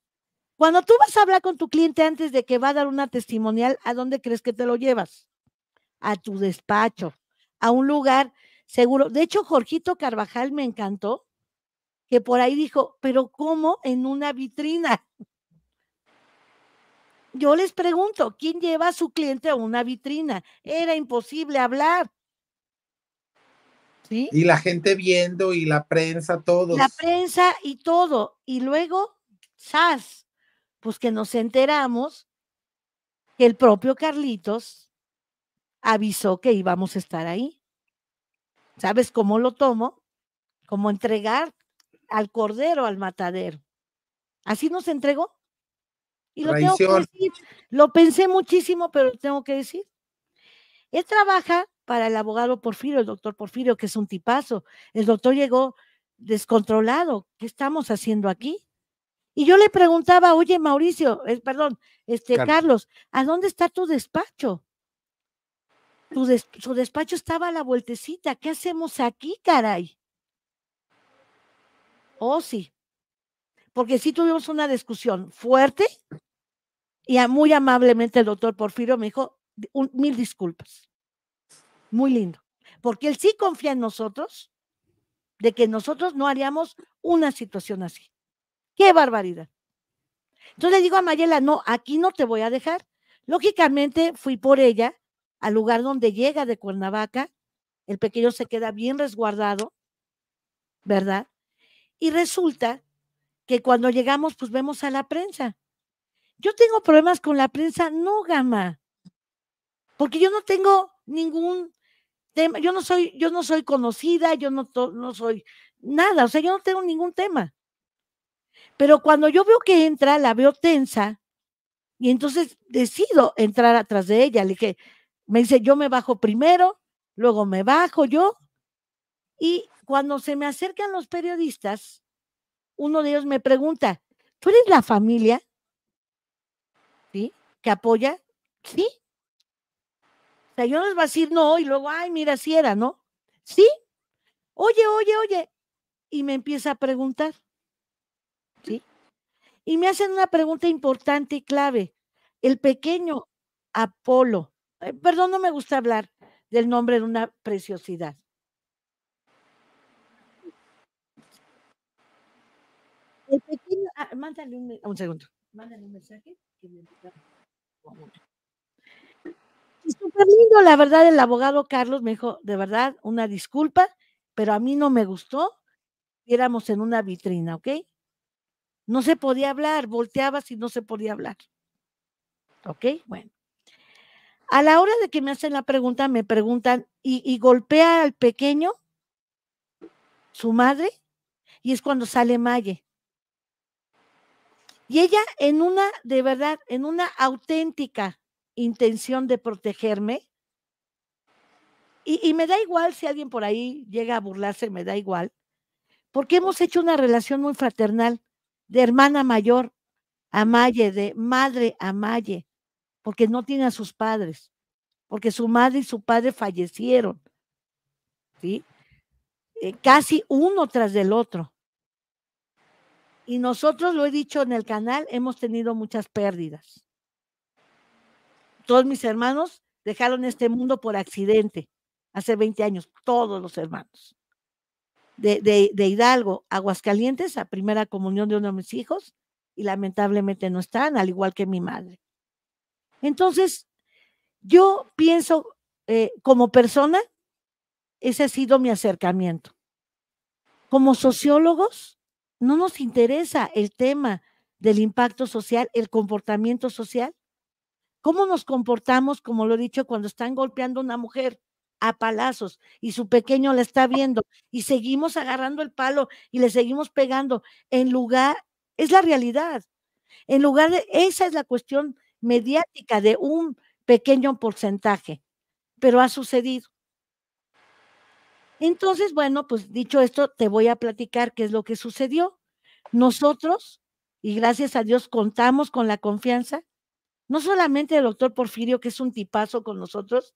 Cuando tú vas a hablar con tu cliente antes de que va a dar una testimonial, ¿a dónde crees que te lo llevas? A tu despacho, a un lugar seguro. De hecho, Jorgito Carvajal me encantó, que por ahí dijo, pero ¿cómo en una vitrina? Yo les pregunto, ¿quién lleva a su cliente a una vitrina? Era imposible hablar. Y la gente viendo y la prensa, todos. La prensa y todo. Y luego, ¡zas! Pues que nos enteramos que el propio Carlitos avisó que íbamos a estar ahí. ¿Sabes cómo lo tomo? Como entregar al cordero al matadero. Así nos entregó. Y lo tengo que decir. Lo pensé muchísimo, pero tengo que decir. Él trabaja para el abogado Porfirio, el doctor Porfirio, que es un tipazo. El doctor llegó descontrolado. ¿Qué estamos haciendo aquí? Y yo le preguntaba, oye, Mauricio, eh, perdón, este Carlos. ¿a dónde está tu despacho? su despacho estaba a la vueltecita. ¿Qué hacemos aquí, caray? Oh, sí. Porque sí tuvimos una discusión fuerte y muy amablemente el doctor Porfirio me dijo mil disculpas muy lindo, porque él sí confía en nosotros, de que nosotros no haríamos una situación así. ¡Qué barbaridad! Entonces le digo a Mayela, no, aquí no te voy a dejar. Lógicamente fui por ella al lugar donde llega de Cuernavaca, el pequeño se queda bien resguardado, ¿verdad? Y resulta que cuando llegamos, pues vemos a la prensa. Yo tengo problemas con la prensa, no, Gama, porque yo no tengo ningún tema, yo no soy, yo no soy conocida, yo no, no soy nada, o sea, yo no tengo ningún tema. Pero cuando yo veo que entra, la veo tensa y entonces decido entrar atrás de ella. Le dije, me dice, yo me bajo primero, luego me bajo yo. Y cuando se me acercan los periodistas, uno de ellos me pregunta, ¿tú eres la familia? ¿Sí? ¿Que apoya? Sí. O sea, yo no les voy a decir no y luego, ay, mira, si era, ¿no? Sí. Oye, oye, oye. Y me empieza a preguntar. ¿Sí? Y me hacen una pregunta importante y clave. El pequeño Apolo. Eh, perdón, no me gusta hablar del nombre de una preciosidad. El pequeño, ah, mándale un, un, segundo. Mándale un mensaje me la verdad, el abogado Carlos me dijo, de verdad, una disculpa, pero a mí no me gustó. Éramos en una vitrina, ¿ok? No se podía hablar, Volteaba si no se podía hablar. ¿Ok? Bueno. A la hora de que me hacen la pregunta, me preguntan, ¿y, y golpea al pequeño? ¿Su madre? Y es cuando sale Maye. Y ella en una, de verdad, en una auténtica intención de protegerme. Y, me da igual si alguien por ahí llega a burlarse, me da igual, porque hemos hecho una relación muy fraternal, de hermana mayor a Maye, de madre a Maye, porque no tiene a sus padres, porque su madre y su padre fallecieron, ¿sí? Eh, casi uno tras del otro. Y nosotros, lo he dicho en el canal, hemos tenido muchas pérdidas todos mis hermanos dejaron este mundo por accidente hace 20 años, todos los hermanos. De, Hidalgo, Aguascalientes, a primera comunión de uno de mis hijos, y lamentablemente no están, al igual que mi madre. Entonces, yo pienso eh, como persona, ese ha sido mi acercamiento. Como sociólogos, no nos interesa el tema del impacto social, el comportamiento social, ¿Cómo nos comportamos, como lo he dicho, cuando están golpeando a una mujer a palazos y su pequeño la está viendo y seguimos agarrando el palo y le seguimos pegando? En lugar, es la realidad. En lugar de, esa es la cuestión mediática de un pequeño porcentaje, pero ha sucedido. Entonces, bueno, pues dicho esto, te voy a platicar qué es lo que sucedió. Nosotros, y gracias a Dios, contamos con la confianza no solamente el doctor Porfirio, que es un tipazo con nosotros.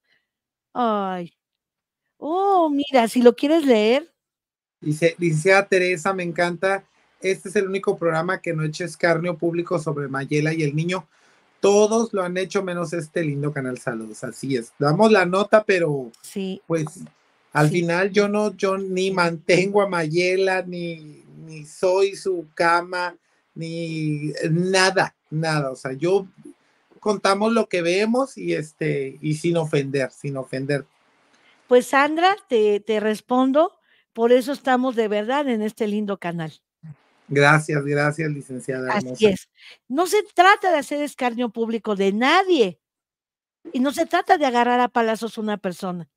Ay. Oh, mira, si lo quieres leer. Dice, dice a ah, Teresa, me encanta. Este es el único programa que no eche escarnio público sobre Mayela y el niño. Todos lo han hecho menos este lindo canal. Saludos, así es. Damos la nota, pero sí. pues al final yo no, yo ni mantengo a Mayela, ni, ni soy su cama, ni eh, nada, nada. O sea, yo contamos lo que vemos y este, y sin ofender, sin ofender. Pues Sandra, te, te respondo, por eso estamos de verdad en este lindo canal. Gracias, gracias, licenciada. No se trata de hacer escarnio público de nadie. Y no se trata de agarrar a palazos una persona.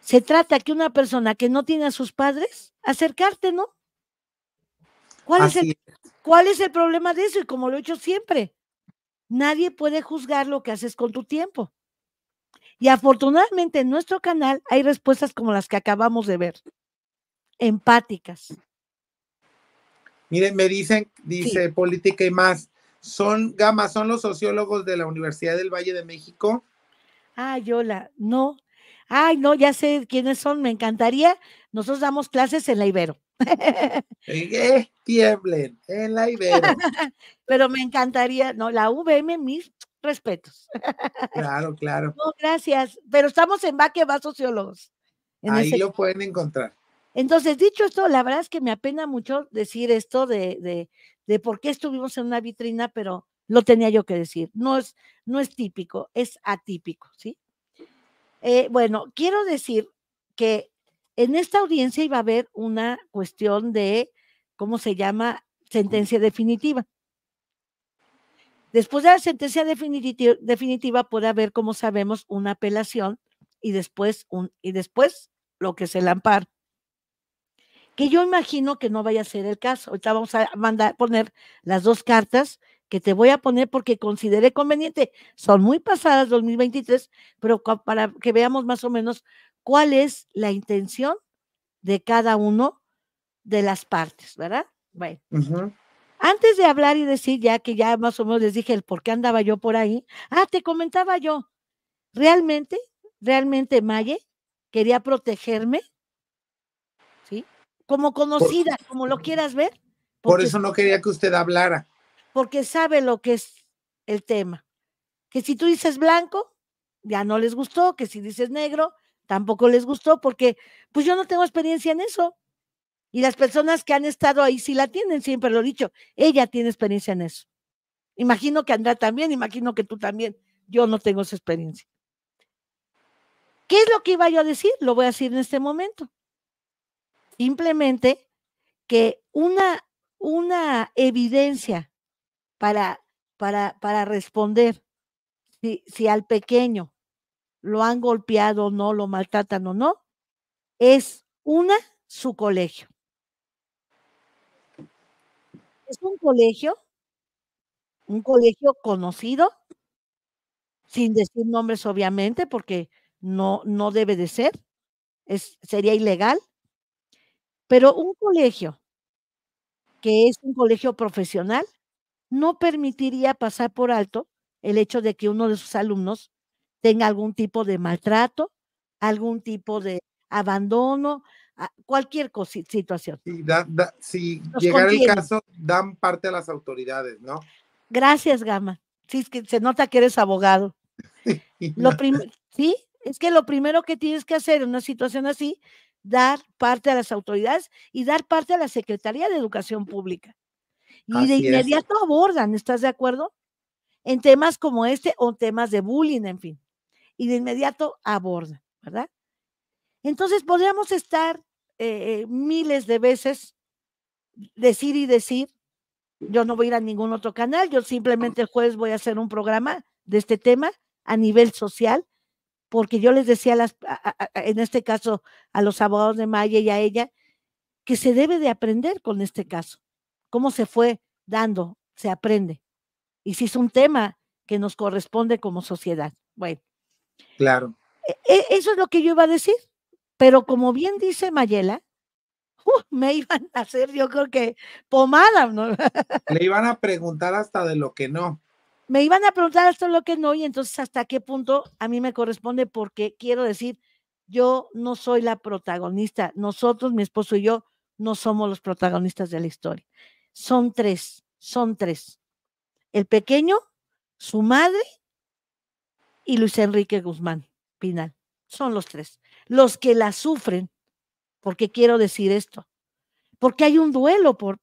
Se trata que una persona que no tiene a sus padres, acercarte, ¿no? ¿Cuál, es el, ¿Cuál es el problema de eso? Y como lo he hecho siempre, nadie puede juzgar lo que haces con tu tiempo. Y afortunadamente en nuestro canal hay respuestas como las que acabamos de ver, empáticas. Miren, me dicen, dice Política y más, son Gama, son los sociólogos de la Universidad del Valle de México. Ah, Yola, no. Ay, no, ya sé quiénes son, me encantaría. Nosotros damos clases en la Ibero tiemblen en la Ibero. Pero me encantaría, no, la VM, mis respetos. Claro, claro. No, gracias. Pero estamos en Va que va sociólogos. Ahí lo pueden encontrar. Entonces, dicho esto, la verdad es que me apena mucho decir esto de, por qué estuvimos en una vitrina, pero lo tenía yo que decir. No es, no es típico, es atípico, ¿sí? Eh, bueno, quiero decir que en esta audiencia iba a haber una cuestión de ¿cómo se llama? Sentencia definitiva. Después de la sentencia definitiva, puede haber, como sabemos, una apelación y después, un, y después lo que es el amparo. Que yo imagino que no vaya a ser el caso. Ahorita vamos a mandar, poner las dos cartas que te voy a poner porque consideré conveniente. Son muy pasadas 2023, pero para que veamos más o menos cuál es la intención de cada uno de las partes, ¿verdad? Bueno. Antes de hablar y decir ya que ya más o menos les dije el por qué andaba yo por ahí, ah, te comentaba yo, realmente, realmente Maye quería protegerme, ¿sí? Como conocida, como lo quieras ver. por eso no quería que usted hablara. Porque sabe lo que es el tema. Que si tú dices blanco, ya no les gustó, que si dices negro, tampoco les gustó, porque pues yo no tengo experiencia en eso. Y las personas que han estado ahí sí la tienen, siempre lo he dicho. Ella tiene experiencia en eso. Imagino que Andrá también, imagino que tú también. Yo no tengo esa experiencia. ¿Qué es lo que iba yo a decir? Lo voy a decir en este momento. Simplemente que una, una evidencia para, para, para responder si, si al pequeño lo han golpeado o no, lo maltratan o no, es una, su colegio es un colegio, un colegio conocido, sin decir nombres obviamente, porque no, no debe de ser, es, sería ilegal, pero un colegio que es un colegio profesional no permitiría pasar por alto el hecho de que uno de sus alumnos tenga algún tipo de maltrato, algún tipo de abandono, cualquier situación. si llegara el caso, dan parte a las autoridades, ¿no? Gracias, Gama. Sí, que se nota que eres abogado. lo sí, es que lo primero que tienes que hacer en una situación así, dar parte a las autoridades y dar parte a la Secretaría de Educación Pública. Y de inmediato abordan, ¿estás de acuerdo? En temas como este o temas de bullying, en fin. Y de inmediato abordan, ¿verdad? Entonces podríamos estar eh, eh, miles de veces decir y decir, yo no voy a ir a ningún otro canal, yo simplemente el jueves voy a hacer un programa de este tema a nivel social, porque yo les decía, las, en este caso, a los abogados de Maya y a ella, que se debe de aprender con este caso, cómo se fue dando, se aprende. Y si es un tema que nos corresponde como sociedad. Bueno. Claro. E, e, eso es lo que yo iba a decir. Pero como bien dice Mayela, ¡uh! me iban a hacer, yo creo que pomada. Le iban a preguntar hasta de lo que no. Me iban a preguntar hasta lo que no y entonces hasta qué punto a mí me corresponde porque quiero decir, yo no soy la protagonista. Nosotros, mi esposo y yo, no somos los protagonistas de la historia. Son tres, son tres. El pequeño, su madre y Luis Enrique Guzmán Pinal. Son los tres los que la sufren, porque quiero decir esto, porque hay un duelo por,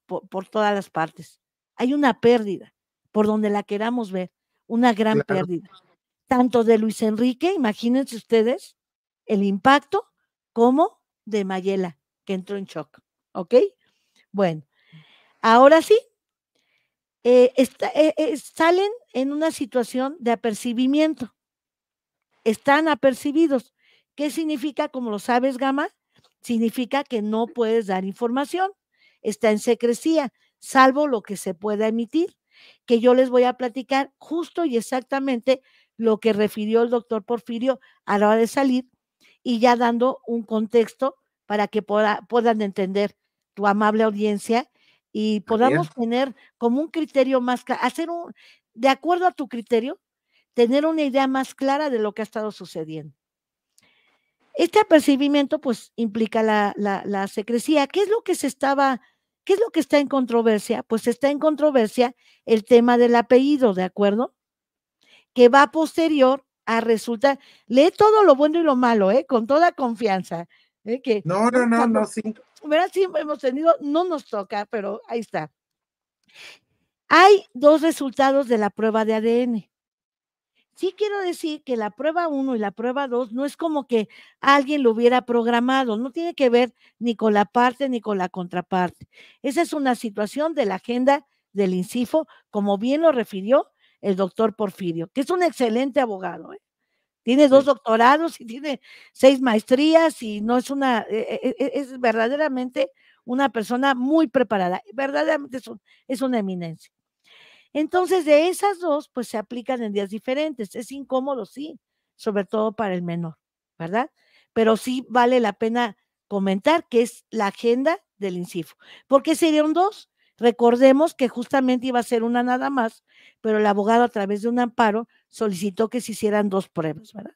todas las partes, hay una pérdida, por donde la queramos ver, una gran pérdida, tanto de Luis Enrique, imagínense ustedes el impacto, como de Mayela, que entró en shock, ¿ok? Bueno, ahora sí, eh, eh, eh, salen en una situación de apercibimiento. Están apercibidos. ¿Qué significa, como lo sabes, Gama? Significa que no puedes dar información. Está en secrecía, salvo lo que se pueda emitir, que yo les voy a platicar justo y exactamente lo que refirió el doctor Porfirio a la hora de salir y ya dando un contexto para que puedan entender tu amable audiencia y podamos tener como un criterio más, hacer un, de acuerdo a tu criterio, tener una idea más clara de lo que ha estado sucediendo. Este apercibimiento pues implica la, la, secrecía. ¿Qué es lo que se estaba, qué es lo que está en controversia? Pues está en controversia el tema del apellido, ¿de acuerdo? Que va posterior a resultar. Lee todo lo bueno y lo malo, ¿eh? Con toda confianza. ¿eh? no, no, no, no, sí. Verás, sí hemos tenido, no nos toca, pero ahí está. Hay dos resultados de la prueba de ADN sí quiero decir que la prueba 1 y la prueba 2 no es como que alguien lo hubiera programado, no tiene que ver ni con la parte ni con la contraparte. Esa es una situación de la agenda del INCIFO, como bien lo refirió el doctor Porfirio, que es un excelente abogado. ¿eh? Tiene dos doctorados y tiene seis maestrías y no es una, e, e, e, es verdaderamente una persona muy preparada, verdaderamente es una eminencia. Entonces, de esas dos, pues se aplican en días diferentes. Es incómodo, sí, sobre todo para el menor, ¿verdad? Pero sí vale la pena comentar que es la agenda del INCIFO. ¿Por qué serían dos? Recordemos que justamente iba a ser una nada más, pero el abogado a través de un amparo solicitó que se hicieran dos pruebas, ¿verdad?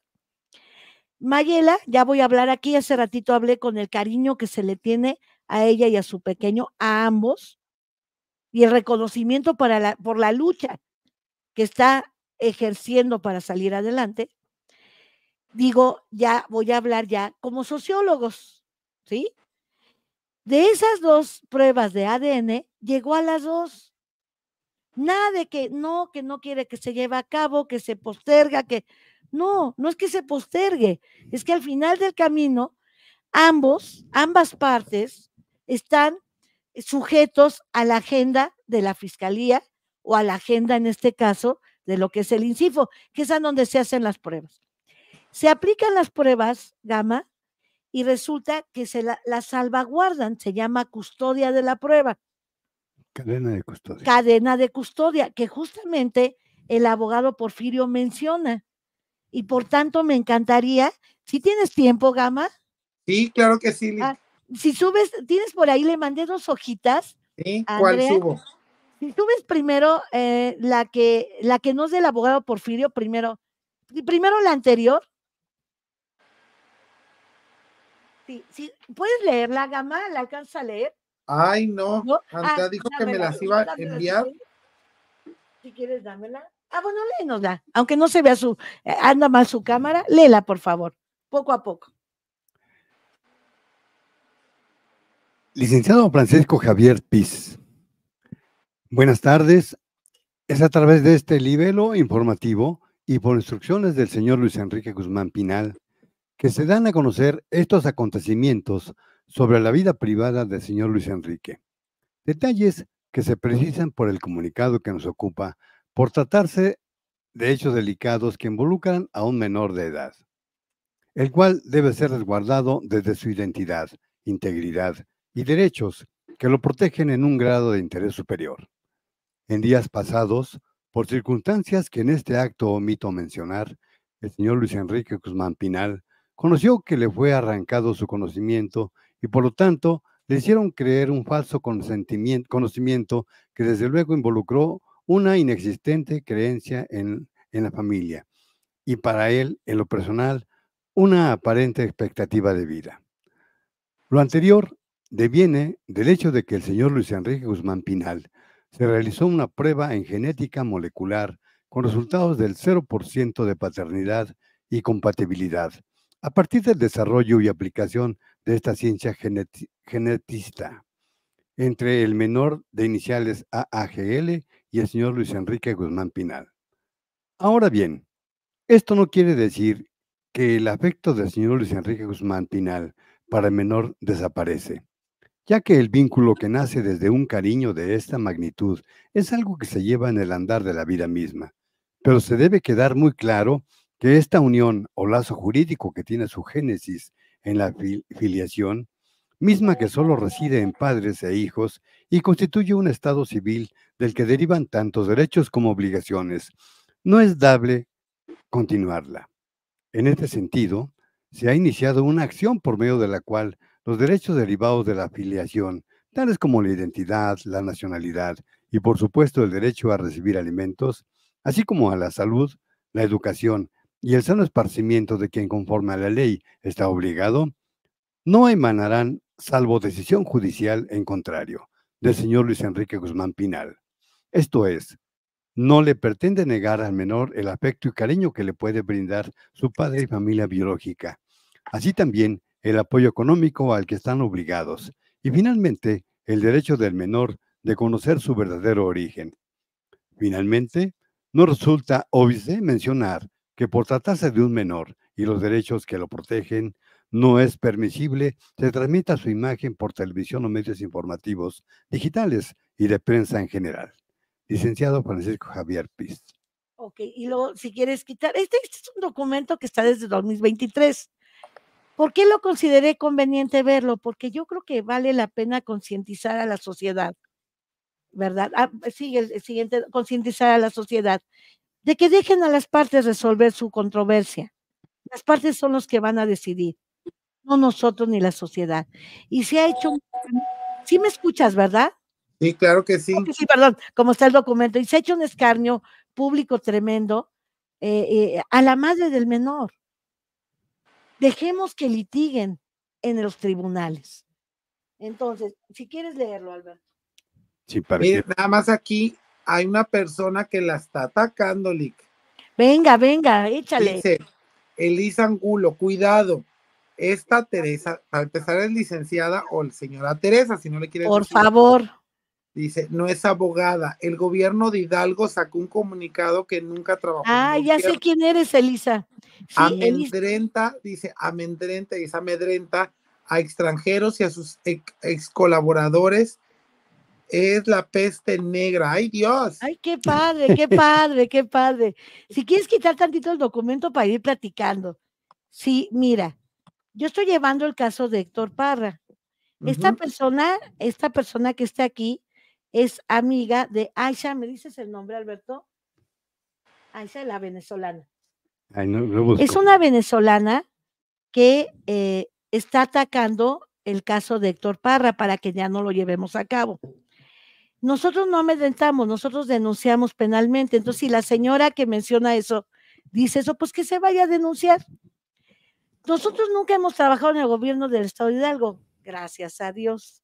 Mayela, ya voy a hablar aquí, hace ratito hablé con el cariño que se le tiene a ella y a su pequeño, a ambos, y el reconocimiento para la, por la lucha que está ejerciendo para salir adelante, digo, ya voy a hablar ya como sociólogos, ¿sí? De esas dos pruebas de ADN, llegó a las dos. Nada de que no, que no quiere que se lleve a cabo, que se posterga, que... No, no es que se postergue, es que al final del camino, ambos, ambas partes están sujetos a la agenda de la Fiscalía o a la agenda, en este caso, de lo que es el INCIFO, que es a donde se hacen las pruebas. Se aplican las pruebas Gama, y resulta que se la, salvaguardan, se llama custodia de la prueba. Cadena de custodia. Cadena de custodia, que justamente el abogado Porfirio menciona. Y por tanto, me encantaría, si tienes tiempo, Gama. Sí, claro que sí si subes, tienes por ahí, le mandé dos hojitas. ¿Sí? ¿Cuál subo? Si subes primero eh, la que la que no es del abogado Porfirio, primero, primero la anterior. Sí, sí. ¿Puedes leerla, Gama? ¿La alcanza a leer? Ay, no. ¿No? Ah, dijo que me las iba a enviar. Si quieres, dámela. Ah, bueno, léenosla. Aunque no se vea su, eh, anda mal su cámara, léela, por favor, poco a poco. Licenciado Francisco Javier Piz, buenas tardes. Es a través de este libelo informativo y por instrucciones del señor Luis Enrique Guzmán Pinal que se dan a conocer estos acontecimientos sobre la vida privada del señor Luis Enrique. Detalles que se precisan por el comunicado que nos ocupa por tratarse de hechos delicados que involucran a un menor de edad, el cual debe ser resguardado desde su identidad, integridad, y derechos que lo protegen en un grado de interés superior. En días pasados, por circunstancias que en este acto omito mencionar, el señor Luis Enrique Guzmán Pinal conoció que le fue arrancado su conocimiento y por lo tanto le hicieron creer un falso conocimiento que desde luego involucró una inexistente creencia en, en la familia y para él, en lo personal, una aparente expectativa de vida. Lo anterior deviene del hecho de que el señor Luis Enrique Guzmán Pinal se realizó una prueba en genética molecular con resultados del 0% de paternidad y compatibilidad a partir del desarrollo y aplicación de esta ciencia genetista entre el menor de iniciales AAGL y el señor Luis Enrique Guzmán Pinal. Ahora bien, esto no quiere decir que el afecto del señor Luis Enrique Guzmán Pinal para el menor desaparece ya que el vínculo que nace desde un cariño de esta magnitud es algo que se lleva en el andar de la vida misma. Pero se debe quedar muy claro que esta unión o lazo jurídico que tiene su génesis en la filiación, misma que solo reside en padres e hijos y constituye un estado civil del que derivan tantos derechos como obligaciones, no es dable continuarla. En este sentido, se ha iniciado una acción por medio de la cual los derechos derivados de la afiliación, tales como la identidad, la nacionalidad y por supuesto el derecho a recibir alimentos, así como a la salud, la educación y el sano esparcimiento de quien conforme a la ley está obligado, no emanarán salvo decisión judicial en contrario del señor Luis Enrique Guzmán Pinal. Esto es, no le pretende negar al menor el afecto y cariño que le puede brindar su padre y familia biológica. Así también el apoyo económico al que están obligados y finalmente el derecho del menor de conocer su verdadero origen. Finalmente, no resulta obvio mencionar que por tratarse de un menor y los derechos que lo protegen, no es permisible se transmita su imagen por televisión o medios informativos digitales y de prensa en general. Licenciado Francisco Javier Piz. Ok, y luego, si quieres quitar, este, este, es un documento que está desde 2023. ¿Por qué lo consideré conveniente verlo? Porque yo creo que vale la pena concientizar a la sociedad, ¿verdad? Ah, sigue pues el siguiente, concientizar a la sociedad de que dejen a las partes resolver su controversia. Las partes son los que van a decidir, no nosotros ni la sociedad. Y se ha hecho... Sí me escuchas, ¿verdad? Sí, claro que sí. sí, perdón, como está el documento. Y se ha hecho un escarnio público tremendo eh, eh, a la madre del menor. Dejemos que litiguen en los tribunales. Entonces, si quieres leerlo, Alberto. Sí, nada más aquí hay una persona que la está atacando, Lick. Venga, venga, échale. Elisa Angulo, cuidado. Esta Teresa, para empezar, es licenciada o el señora Teresa, si no le quiere Por favor. Dice, no es abogada. El gobierno de Hidalgo sacó un comunicado que nunca trabajó. Ah, ya sé quién eres, Elisa. Sí, amedrenta, dice, amedrenta, dice amedrenta a extranjeros y a sus ex, colaboradores. Es la peste negra. ¡Ay, Dios! ¡Ay, qué padre, qué padre, qué padre! Si quieres quitar tantito el documento para ir platicando. Sí, mira, yo estoy llevando el caso de Héctor Parra. Esta persona, esta persona que está aquí, es amiga de Aisha, ¿me dices el nombre, Alberto? Aisha, la venezolana. Es una venezolana que eh, está atacando el caso de Héctor Parra para que ya no lo llevemos a cabo. Nosotros no amedrentamos, nosotros denunciamos penalmente. Entonces, si la señora que menciona eso dice eso, pues que se vaya a denunciar. Nosotros nunca hemos trabajado en el gobierno del Estado de Hidalgo, gracias a Dios.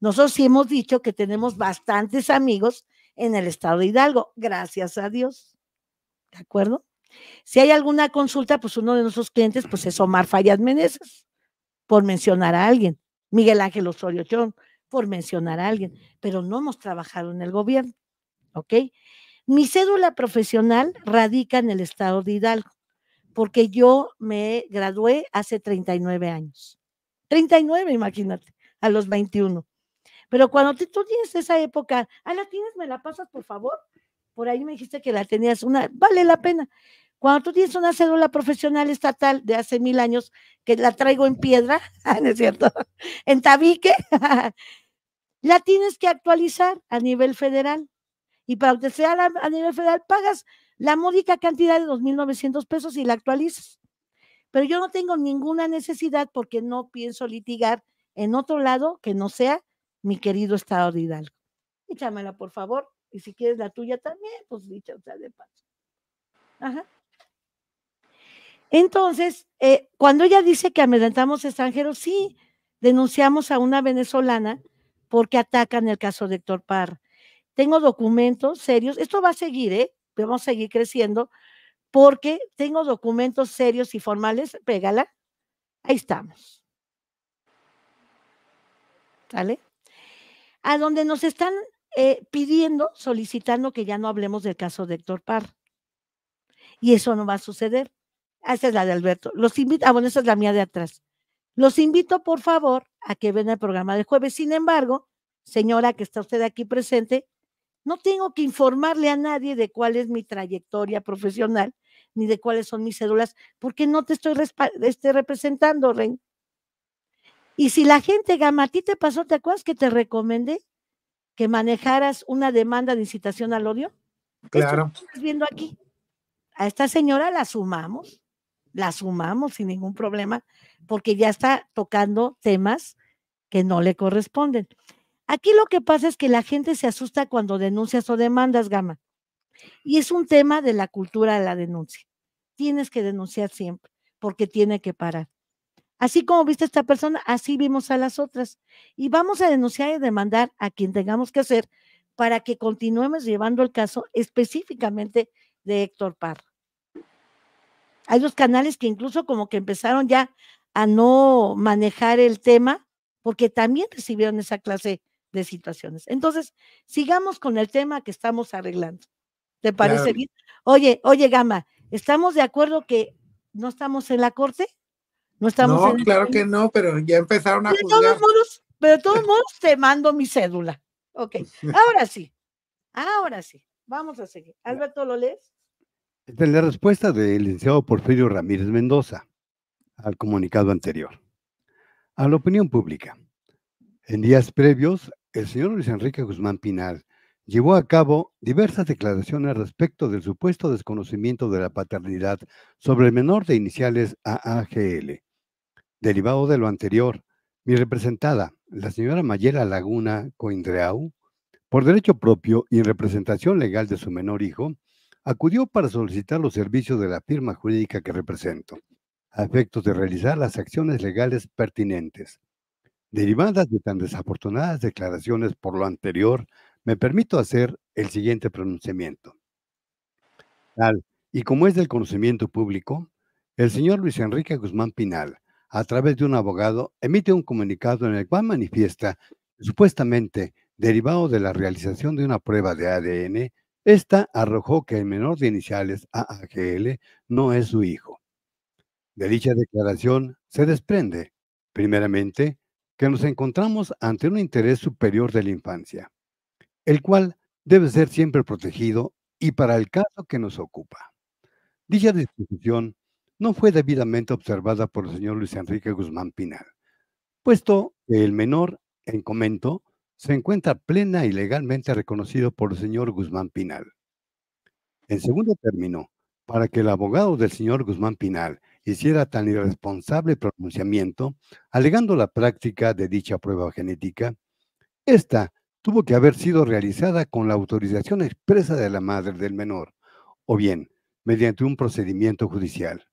Nosotros sí hemos dicho que tenemos bastantes amigos en el estado de Hidalgo, gracias a Dios. ¿De acuerdo? Si hay alguna consulta, pues uno de nuestros clientes, pues es Omar Fallas Meneses, por mencionar a alguien. Miguel Ángel Osorio Chón, por mencionar a alguien. Pero no hemos trabajado en el gobierno, ¿ok? Mi cédula profesional radica en el estado de Hidalgo, porque yo me gradué hace 39 años. 39, imagínate, a los 21. Pero cuando tú tienes esa época, ah, la tienes, me la pasas, por favor. Por ahí me dijiste que la tenías una, vale la pena. Cuando tú tienes una cédula profesional estatal de hace mil años, que la traigo en piedra, ah, ¿no es cierto? En tabique, la tienes que actualizar a nivel federal. Y para sea a nivel federal, pagas la módica cantidad de 2.900 pesos y la actualizas. Pero yo no tengo ninguna necesidad porque no pienso litigar en otro lado que no sea mi querido estado de Hidalgo. Échamela, por favor, y si quieres la tuya también, pues dicha o de paso. Ajá. Entonces, eh, cuando ella dice que amedrentamos extranjeros, sí, denunciamos a una venezolana porque atacan el caso de Héctor Parra. Tengo documentos serios, esto va a seguir, ¿eh? Vamos a seguir creciendo, porque tengo documentos serios y formales, pégala, ahí estamos. ¿Sale? a donde nos están eh, pidiendo, solicitando que ya no hablemos del caso de Héctor Parr. Y eso no va a suceder. Ah, esa es la de Alberto. Los invito, ah, bueno, esa es la mía de atrás. Los invito, por favor, a que ven el programa del jueves. Sin embargo, señora que está usted aquí presente, no tengo que informarle a nadie de cuál es mi trayectoria profesional ni de cuáles son mis cédulas, porque no te estoy este, representando, y si la gente, Gama, a ti te pasó, ¿te acuerdas que te recomendé que manejaras una demanda de incitación al odio? Claro. viendo aquí. A esta señora la sumamos, la sumamos sin ningún problema, porque ya está tocando temas que no le corresponden. Aquí lo que pasa es que la gente se asusta cuando denuncias o demandas, Gama. Y es un tema de la cultura de la denuncia. Tienes que denunciar siempre, porque tiene que parar. Así como viste a esta persona, así vimos a las otras. Y vamos a denunciar y demandar a quien tengamos que hacer para que continuemos llevando el caso específicamente de Héctor Parra. Hay dos canales que incluso como que empezaron ya a no manejar el tema porque también recibieron esa clase de situaciones. Entonces, sigamos con el tema que estamos arreglando. ¿Te parece bien? Oye, oye, Gama, ¿estamos de acuerdo que no estamos en la corte? No estamos. No, claro que no, pero ya empezaron a Todos pero de todos modos te mando mi cédula. Ok, ahora sí, ahora sí, vamos a seguir. Alberto, ¿lo lees? Esta es la respuesta del licenciado Porfirio Ramírez Mendoza al comunicado anterior. A la opinión pública. En días previos, el señor Luis Enrique Guzmán Pinal llevó a cabo diversas declaraciones respecto del supuesto desconocimiento de la paternidad sobre el menor de iniciales AAGL, Derivado de lo anterior, mi representada, la señora Mayela Laguna Coindreau, por derecho propio y representación legal de su menor hijo, acudió para solicitar los servicios de la firma jurídica que represento, a efectos de realizar las acciones legales pertinentes. Derivadas de tan desafortunadas declaraciones por lo anterior, me permito hacer el siguiente pronunciamiento. Tal y como es del conocimiento público, el señor Luis Enrique Guzmán Pinal, a través de un abogado, emite un comunicado en el cual manifiesta supuestamente derivado de la realización de una prueba de ADN, esta arrojó que el menor de iniciales AAGL no es su hijo. De dicha declaración se desprende, primeramente, que nos encontramos ante un interés superior de la infancia, el cual debe ser siempre protegido y para el caso que nos ocupa. Dicha disposición no fue debidamente observada por el señor Luis Enrique Guzmán Pinal, puesto que el menor en comento se encuentra plena y legalmente reconocido por el señor Guzmán Pinal. En segundo término, para que el abogado del señor Guzmán Pinal hiciera tan irresponsable pronunciamiento, alegando la práctica de dicha prueba genética, esta tuvo que haber sido realizada con la autorización expresa de la madre del menor, o bien mediante un procedimiento judicial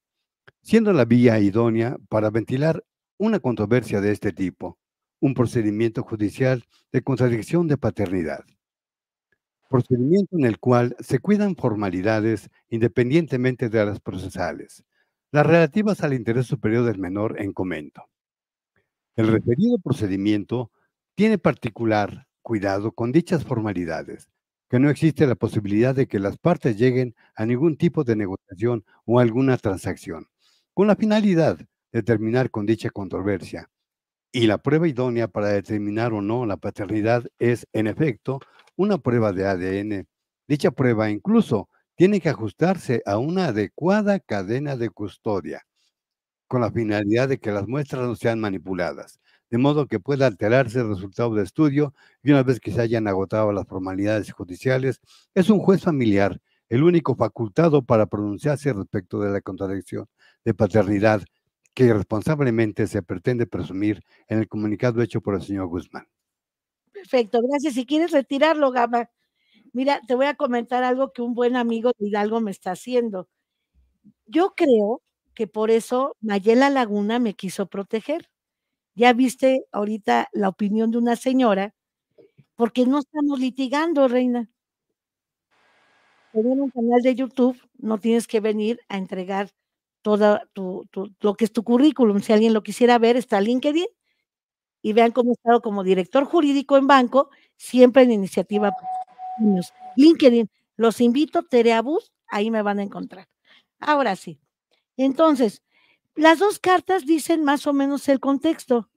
siendo la vía idónea para ventilar una controversia de este tipo, un procedimiento judicial de contradicción de paternidad. Procedimiento en el cual se cuidan formalidades independientemente de las procesales, las relativas al interés superior del menor en comento. El referido procedimiento tiene particular cuidado con dichas formalidades, que no existe la posibilidad de que las partes lleguen a ningún tipo de negociación o alguna transacción con la finalidad de terminar con dicha controversia. Y la prueba idónea para determinar o no la paternidad es, en efecto, una prueba de ADN. Dicha prueba incluso tiene que ajustarse a una adecuada cadena de custodia, con la finalidad de que las muestras no sean manipuladas, de modo que pueda alterarse el resultado de estudio y una vez que se hayan agotado las formalidades judiciales, es un juez familiar el único facultado para pronunciarse respecto de la contradicción, de paternidad que irresponsablemente se pretende presumir en el comunicado hecho por el señor Guzmán. Perfecto, gracias. Si quieres retirarlo, Gama, mira, te voy a comentar algo que un buen amigo de Hidalgo me está haciendo. Yo creo que por eso Mayela Laguna me quiso proteger. Ya viste ahorita la opinión de una señora, porque no estamos litigando, reina. en un canal de YouTube, no tienes que venir a entregar todo lo que es tu currículum. Si alguien lo quisiera ver, está LinkedIn y vean cómo he estado como director jurídico en banco, siempre en iniciativa. Pues, LinkedIn, los invito, Tereabus, ahí me van a encontrar. Ahora sí. Entonces, las dos cartas dicen más o menos el contexto.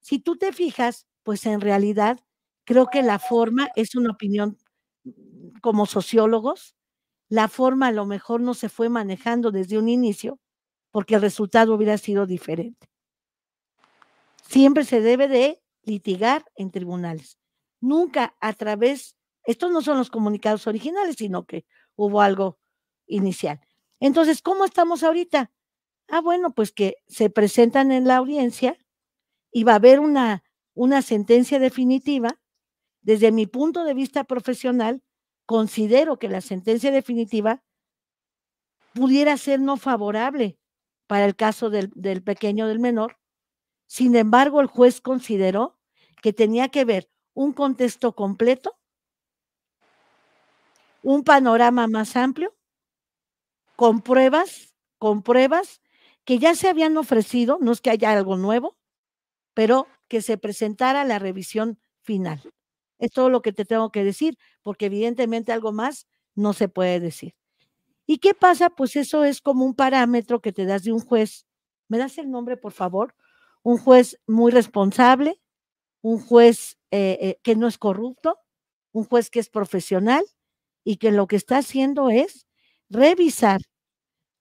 Si tú te fijas, pues en realidad creo que la forma es una opinión mm, como sociólogos. La forma a lo mejor no se fue manejando desde un inicio, porque el resultado hubiera sido diferente. Siempre se debe de litigar en tribunales. Nunca a través, estos no son los comunicados originales, sino que hubo algo inicial. Entonces, ¿cómo estamos ahorita? Ah, bueno, pues que se presentan en la audiencia y va a haber una, una sentencia definitiva. Desde mi punto de vista profesional, considero que la sentencia definitiva pudiera ser no favorable para el caso del, del pequeño, del menor. Sin embargo, el juez consideró que tenía que ver un contexto completo, un panorama más amplio, con pruebas, con pruebas que ya se habían ofrecido, no es que haya algo nuevo, pero que se presentara la revisión final. Es todo lo que te tengo que decir, porque evidentemente algo más no se puede decir. ¿Y qué pasa? Pues eso es como un parámetro que te das de un juez. ¿Me das el nombre, por favor? Un juez muy responsable, un juez eh, eh, que no es corrupto, un juez que es profesional y que lo que está haciendo es revisar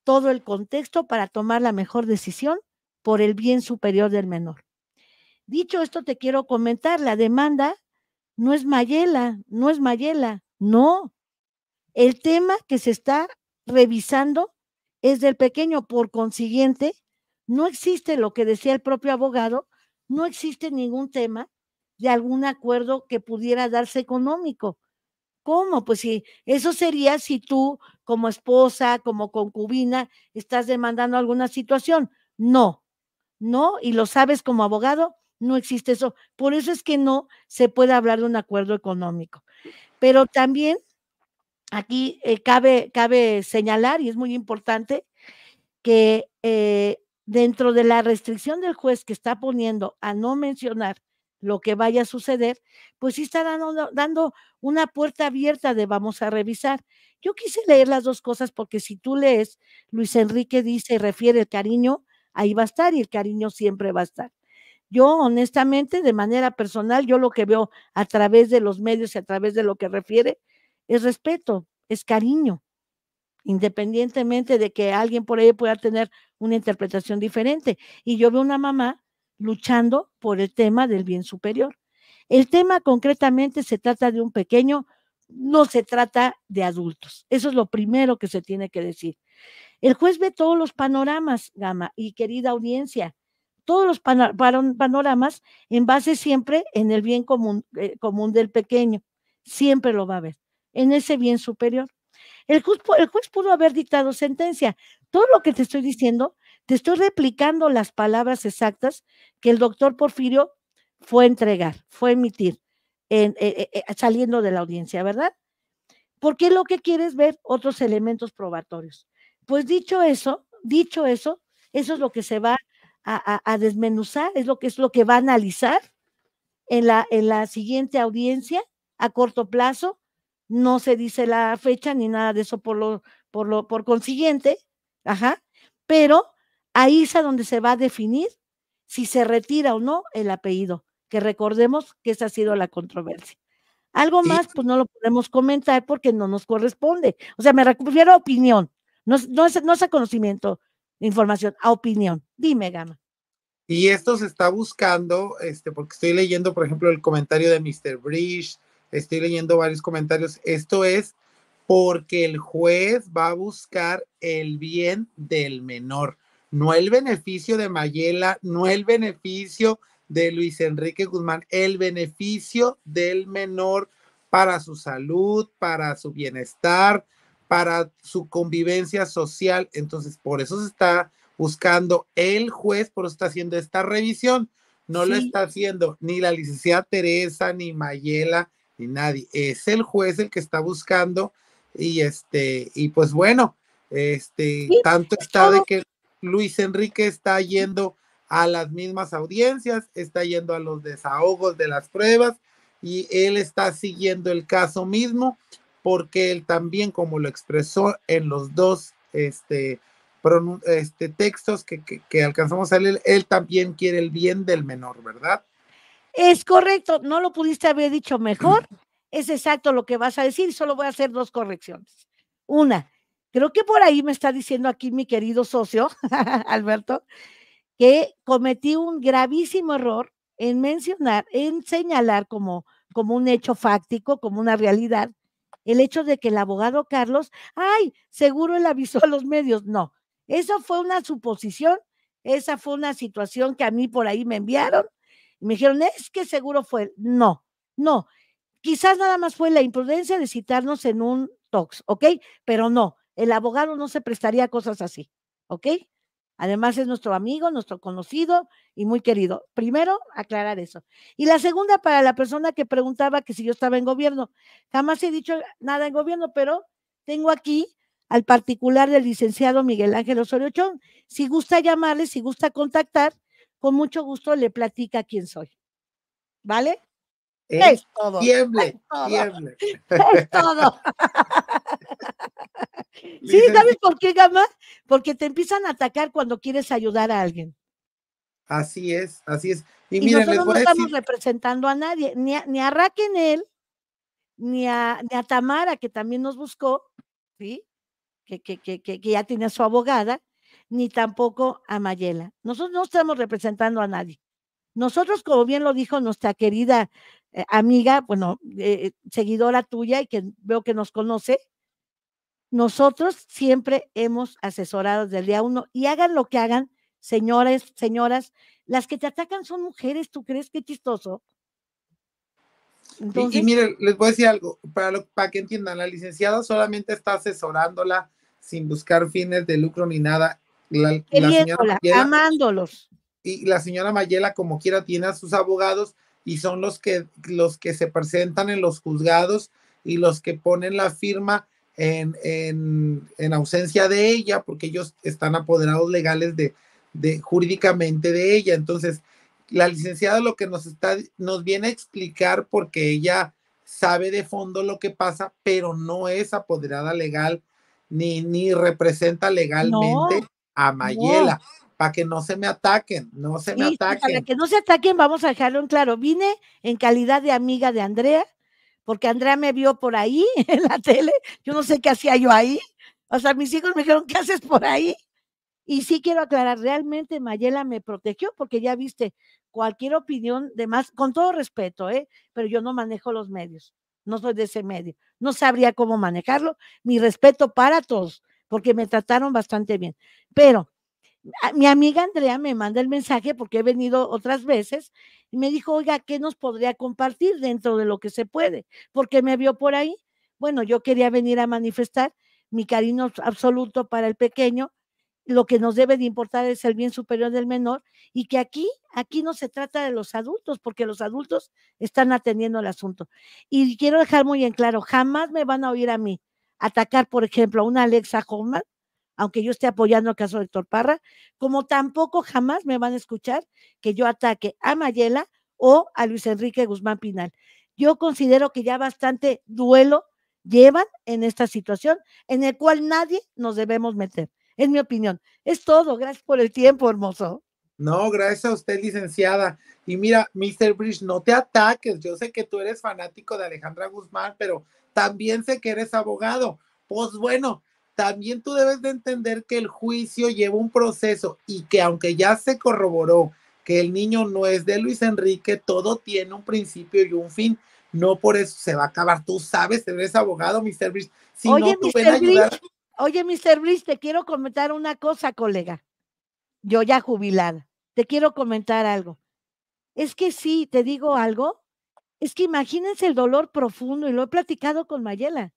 todo el contexto para tomar la mejor decisión por el bien superior del menor. Dicho esto, te quiero comentar, la demanda no es Mayela, no es Mayela, no. El tema que se está revisando es del pequeño. Por consiguiente, no existe lo que decía el propio abogado, no existe ningún tema de algún acuerdo que pudiera darse económico. ¿Cómo? Pues si eso sería si tú como esposa, como concubina, estás demandando alguna situación. No, no, y lo sabes como abogado, no existe eso. Por eso es que no se puede hablar de un acuerdo económico. Pero también aquí eh, cabe, cabe señalar, y es muy importante, que eh, dentro de la restricción del juez que está poniendo a no mencionar lo que vaya a suceder, pues sí está dando, dando una puerta abierta de vamos a revisar. Yo quise leer las dos cosas porque si tú lees, Luis Enrique dice refiere el cariño, ahí va a estar y el cariño siempre va a estar. Yo honestamente, de manera personal, yo lo que veo a través de los medios y a través de lo que refiere, es respeto, es cariño, independientemente de que alguien por ahí pueda tener una interpretación diferente. Y yo veo una mamá luchando por el tema del bien superior. El tema concretamente se trata de un pequeño, no se trata de adultos. Eso es lo primero que se tiene que decir. El juez ve todos los panoramas, Gama, y querida audiencia, todos los panoramas en base siempre en el bien común, eh, común del pequeño. Siempre lo va a ver en ese bien superior. El juez, el juez pudo haber dictado sentencia. Todo lo que te estoy diciendo, te estoy replicando las palabras exactas que el doctor Porfirio fue entregar, fue emitir, en, eh, eh, eh, saliendo de la audiencia, ¿verdad? Porque lo que quieres ver otros elementos probatorios. Pues dicho eso, dicho eso, eso es lo que se va a, desmenuzar, es lo que es lo que va a analizar en la, en la siguiente audiencia a corto plazo no se dice la fecha ni nada de eso por lo, por lo, por consiguiente, ajá, pero ahí es a donde se va a definir si se retira o no el apellido, que recordemos que esa ha sido la controversia. Algo más, pues no lo podemos comentar porque no nos corresponde. O sea, me refiero a opinión, no, no, es, no a conocimiento, información, a opinión. Dime, Gama. Y esto se está buscando, este, porque estoy leyendo, por ejemplo, el comentario de Mr. Bridge, estoy leyendo varios comentarios, esto es porque el juez va a buscar el bien del menor, no el beneficio de Mayela, no el beneficio de Luis Enrique Guzmán, el beneficio del menor para su salud, para su bienestar, para su convivencia social. Entonces, por eso se está buscando el juez, por eso está haciendo esta revisión. No lo está haciendo ni la licenciada Teresa, ni Mayela, ni nadie. Es el juez el que está buscando y este, y pues bueno, este, tanto está de que Luis Enrique está yendo a las mismas audiencias, está yendo a los desahogos de las pruebas y él está siguiendo el caso mismo porque él también, como lo expresó en los dos este, este textos que, que, que alcanzamos a leer, él también quiere el bien del menor, ¿verdad? Es correcto, no lo pudiste haber dicho mejor. Es exacto lo que vas a decir, solo voy a hacer dos correcciones. Una, creo que por ahí me está diciendo aquí mi querido socio, Alberto, que cometí un gravísimo error en mencionar, en señalar como, como un hecho fáctico, como una realidad, el hecho de que el abogado Carlos, ay, seguro él avisó a los medios. No, eso fue una suposición, esa fue una situación que a mí por ahí me enviaron y me dijeron, es que seguro fue. No, no. Quizás nada más fue la imprudencia de citarnos en un tox, ¿ok? Pero no, el abogado no se prestaría a cosas así, ¿ok? Además es nuestro amigo, nuestro conocido y muy querido. Primero, aclarar eso. Y la segunda, para la persona que preguntaba que si yo estaba en gobierno. Jamás he dicho nada en gobierno, pero tengo aquí al particular del licenciado Miguel Ángel Osorio Si gusta llamarle, si gusta contactar, mucho gusto le platica quién soy. ¿Vale? Es todo. Es todo. sí, ¿sabes por qué, Porque te empiezan a atacar cuando quieres ayudar a alguien. Así es, así es. Y, nosotros no estamos representando a nadie, ni a, ni Raquel, ni a, a Tamara, que también nos buscó, ¿sí? Que, que, que, que, ya tiene su abogada, ni tampoco a Mayela. Nosotros no estamos representando a nadie. Nosotros, como bien lo dijo nuestra querida eh, amiga, bueno, eh, seguidora tuya y que veo que nos conoce, nosotros siempre hemos asesorado desde el día uno y hagan lo que hagan, señores, señoras, las que te atacan son mujeres, ¿tú crees qué chistoso? y, y miren, les voy a decir algo, para que entiendan, la licenciada solamente está asesorándola sin buscar fines de lucro ni nada. La, amándolos. Y la señora Mayela, como quiera, tiene a sus abogados y son los que, los que se presentan en los juzgados y los que ponen la firma en, en, ausencia de ella, porque ellos están apoderados legales de, de, jurídicamente de ella. Entonces, la licenciada lo que nos está, nos viene a explicar porque ella sabe de fondo lo que pasa, pero no es apoderada legal ni, ni representa legalmente a Mayela, para que no se me ataquen, no se me ataquen. Para que no se ataquen, vamos a dejarlo en claro. Vine en calidad de amiga de Andrea, porque Andrea me vio por ahí en la tele, yo no sé qué hacía yo ahí. O sea, mis hijos me dijeron, ¿qué haces por ahí? Y sí quiero aclarar, realmente Mayela me protegió porque ya viste cualquier opinión de más, con todo respeto, ¿eh? pero yo no manejo los medios, no soy de ese medio, no sabría cómo manejarlo. Mi respeto para todos, porque me trataron bastante bien. Pero ah, mi amiga Andrea me manda el mensaje porque he venido otras veces y me dijo, oiga, ¿qué nos podría compartir dentro de lo que se puede? Porque me vio por ahí. Bueno, yo quería venir a manifestar mi cariño absoluto para el pequeño. Lo que nos debe de importar es el bien superior del menor y que aquí, aquí no se trata de los adultos, porque los adultos están atendiendo el asunto. Y quiero dejar muy en claro, jamás me van a oír a mí atacar, por ejemplo, a una Alexa Hoffman, aunque yo esté apoyando el caso de Héctor Parra, como tampoco jamás me van a escuchar que yo ataque a Mayela o a Luis Enrique Guzmán Pinal. Yo considero que ya bastante duelo llevan en esta situación en el cual nadie nos debemos meter. Es mi opinión. Es todo. Gracias por el tiempo, hermoso. No, gracias a usted, licenciada. Y mira, Mr. Bridge, no te ataques. Yo sé que tú eres fanático de Alejandra Guzmán, pero también sé que eres abogado. Pues bueno, también tú debes de entender que el juicio lleva un proceso y que aunque ya se corroboró que el niño no es de Luis Enrique, todo tiene un principio y un fin. No por eso se va a acabar. Tú sabes, eres abogado, Mr. Brice. Si oye, no, tú Mr. Ayudar... Oye, Mr. Brice, te quiero comentar una cosa, colega. Yo ya jubilada. Te quiero comentar algo. Es que sí, te digo algo. Es que imagínense el dolor profundo, y lo he platicado con Mayela,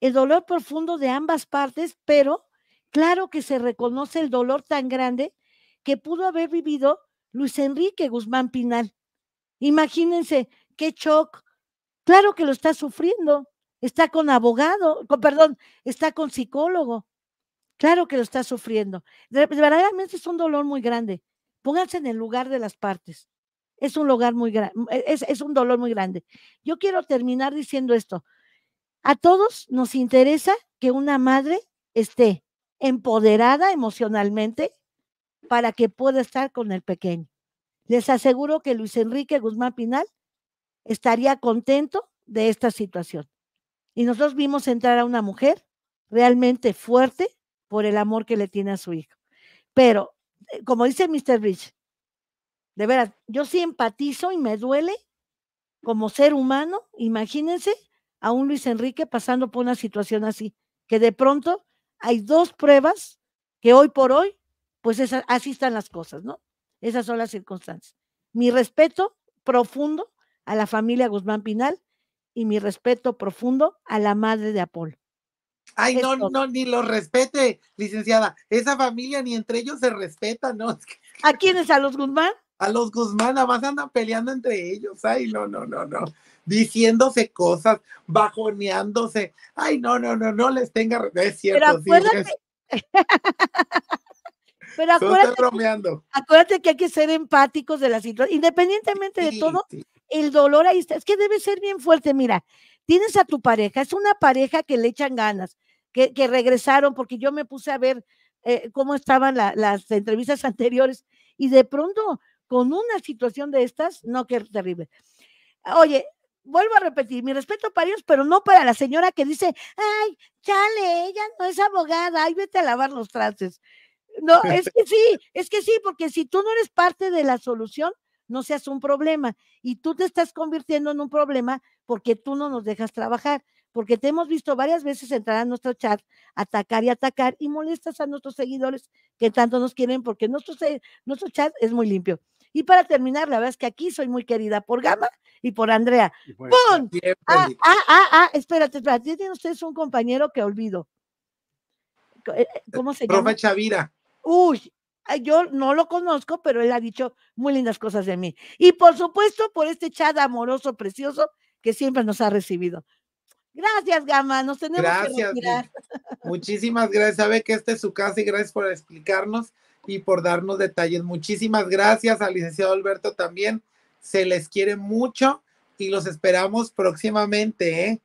el dolor profundo de ambas partes, pero claro que se reconoce el dolor tan grande que pudo haber vivido Luis Enrique Guzmán Pinal. Imagínense qué shock. Claro que lo está sufriendo. Está con abogado, con, perdón, está con psicólogo. Claro que lo está sufriendo. Verdaderamente es un dolor muy grande. Pónganse en el lugar de las partes. Es un lugar muy grande, mm, es, un dolor muy grande. Yo quiero terminar diciendo esto. A todos nos interesa que una madre esté empoderada emocionalmente para que pueda estar con el pequeño. Les aseguro que Luis Enrique Guzmán Pinal estaría contento de esta situación. Y nosotros vimos entrar a una mujer realmente fuerte por el amor que le tiene a su hijo. Pero, eh, como dice Mr. Rich, de veras, yo sí empatizo y me duele como ser humano, imagínense a un Luis Enrique pasando por una situación así, que de pronto hay dos pruebas que hoy por hoy, pues así están las cosas, ¿no? Esas son las circunstancias. Mi respeto profundo a la familia Guzmán Pinal y mi respeto profundo a la madre de Apolo. Ay, no, no, ni los respete, licenciada. Esa familia ni entre ellos se respeta, ¿no? ¿A quiénes? ¿A los Guzmán? A los Guzmán nada andan peleando entre ellos. Ay, no, no, no, no. Diciéndose cosas, bajoneándose. Ay, no, no, no, no les tenga. Es cierto, Pero acuérdate... Pero acuérdate, acuérdate que hay que ser empáticos de la situación. Independientemente de todo, el dolor ahí está. Es que debe ser bien fuerte. Mira, tienes a tu pareja, es una pareja que le echan ganas, que, regresaron, porque yo me puse a ver eh, cómo estaban las entrevistas anteriores y de pronto con una situación de estas, no, qué terrible. Oye, vuelvo a repetir, mi respeto para ellos, pero no para la señora que dice, ay, chale, ella no es abogada, ay, vete a lavar los trastes. No, es que sí, es que sí, porque si tú no eres parte de la solución, no seas un problema. Y tú te estás convirtiendo en un problema porque tú no nos dejas trabajar, porque te hemos visto varias veces entrar a nuestro chat, atacar y atacar, y molestas a nuestros seguidores que tanto nos quieren, porque nuestro, nuestro chat es muy limpio. Y para terminar, la verdad es que aquí soy muy querida por Gama y por Andrea. ¡Pum! Ah, ah, ah, ah, espérate, espérate. Tienen ustedes un compañero que olvido. Eh, eh, ¿Cómo se llama? Profe Chavira. Uy, yo no lo conozco, pero él ha dicho muy lindas cosas de mí. Y por supuesto, por este chat amoroso, precioso, que siempre nos ha recibido. Gracias, Gama, nos tenemos que retirar. Muchísimas gracias, sabe que este es su casa y gracias por explicarnos y por darnos detalles. Muchísimas gracias al licenciado Alberto también. Se les quiere mucho y los esperamos próximamente. ¿eh?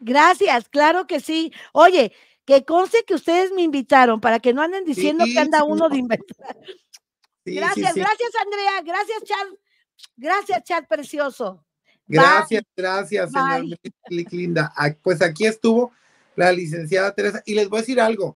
Gracias, claro que sí. Oye, que conste que ustedes me invitaron para que no anden diciendo que anda uno de inventar. gracias, gracias Andrea, gracias Chad, gracias Chad precioso. Gracias, gracias, señor Linda. Pues aquí estuvo la licenciada Teresa. Y les voy a decir algo,